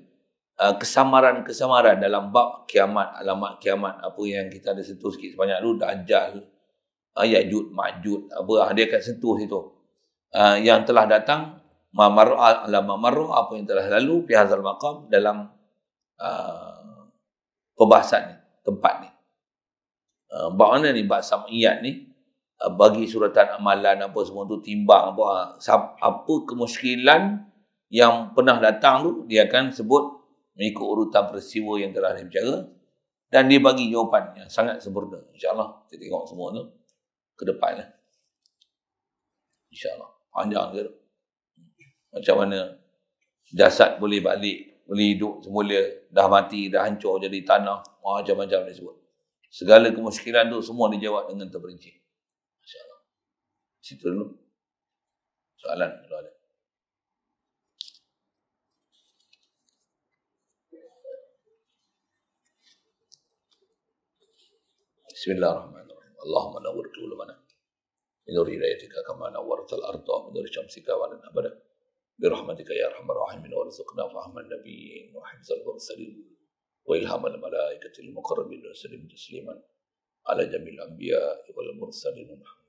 ah, kesamaran-kesamaran dalam bab kiamat alamat kiamat apa yang kita ada sentuh sikit sebanyak dulu dajjal uh, Ya'jud, Ma'jud, apa ah, dia akan sentuh situ. Uh, yang telah datang mamarru ala mamarru apa yang telah lalu fi hadzal maqam dalam uh, pembahasan ni, tempat ni. Uh, mana ni bab sam'iyat ni uh, bagi suratan amalan apa semua tu timbang apa apa kemusykilan yang pernah datang tu dia akan sebut mengikut urutan peristiwa yang telah dia bicara dan dia bagi jawapan yang sangat sempurna insyaallah kita tengok semua tu ke depan lah. InsyaAllah. Panjang ke Macam mana jasad boleh balik, boleh hidup semula, dah mati, dah hancur jadi tanah. Macam-macam dia sebut. Segala kemuskilan tu semua dijawab dengan terperinci. InsyaAllah. Situ dulu. Soalan kalau ada. Bismillahirrahmanirrahim. اللهم نور قلوبنا بنور هدايتك كما نورت الأرض وبنور شمسك ولا أبدا برحمتك يا أرحم الراحمين وارزقنا فهم النبيين وحفظ المرسلين وإلهام الملائكة المقربين وسلم تسليما على جميع الأنبياء والمرسلين محمد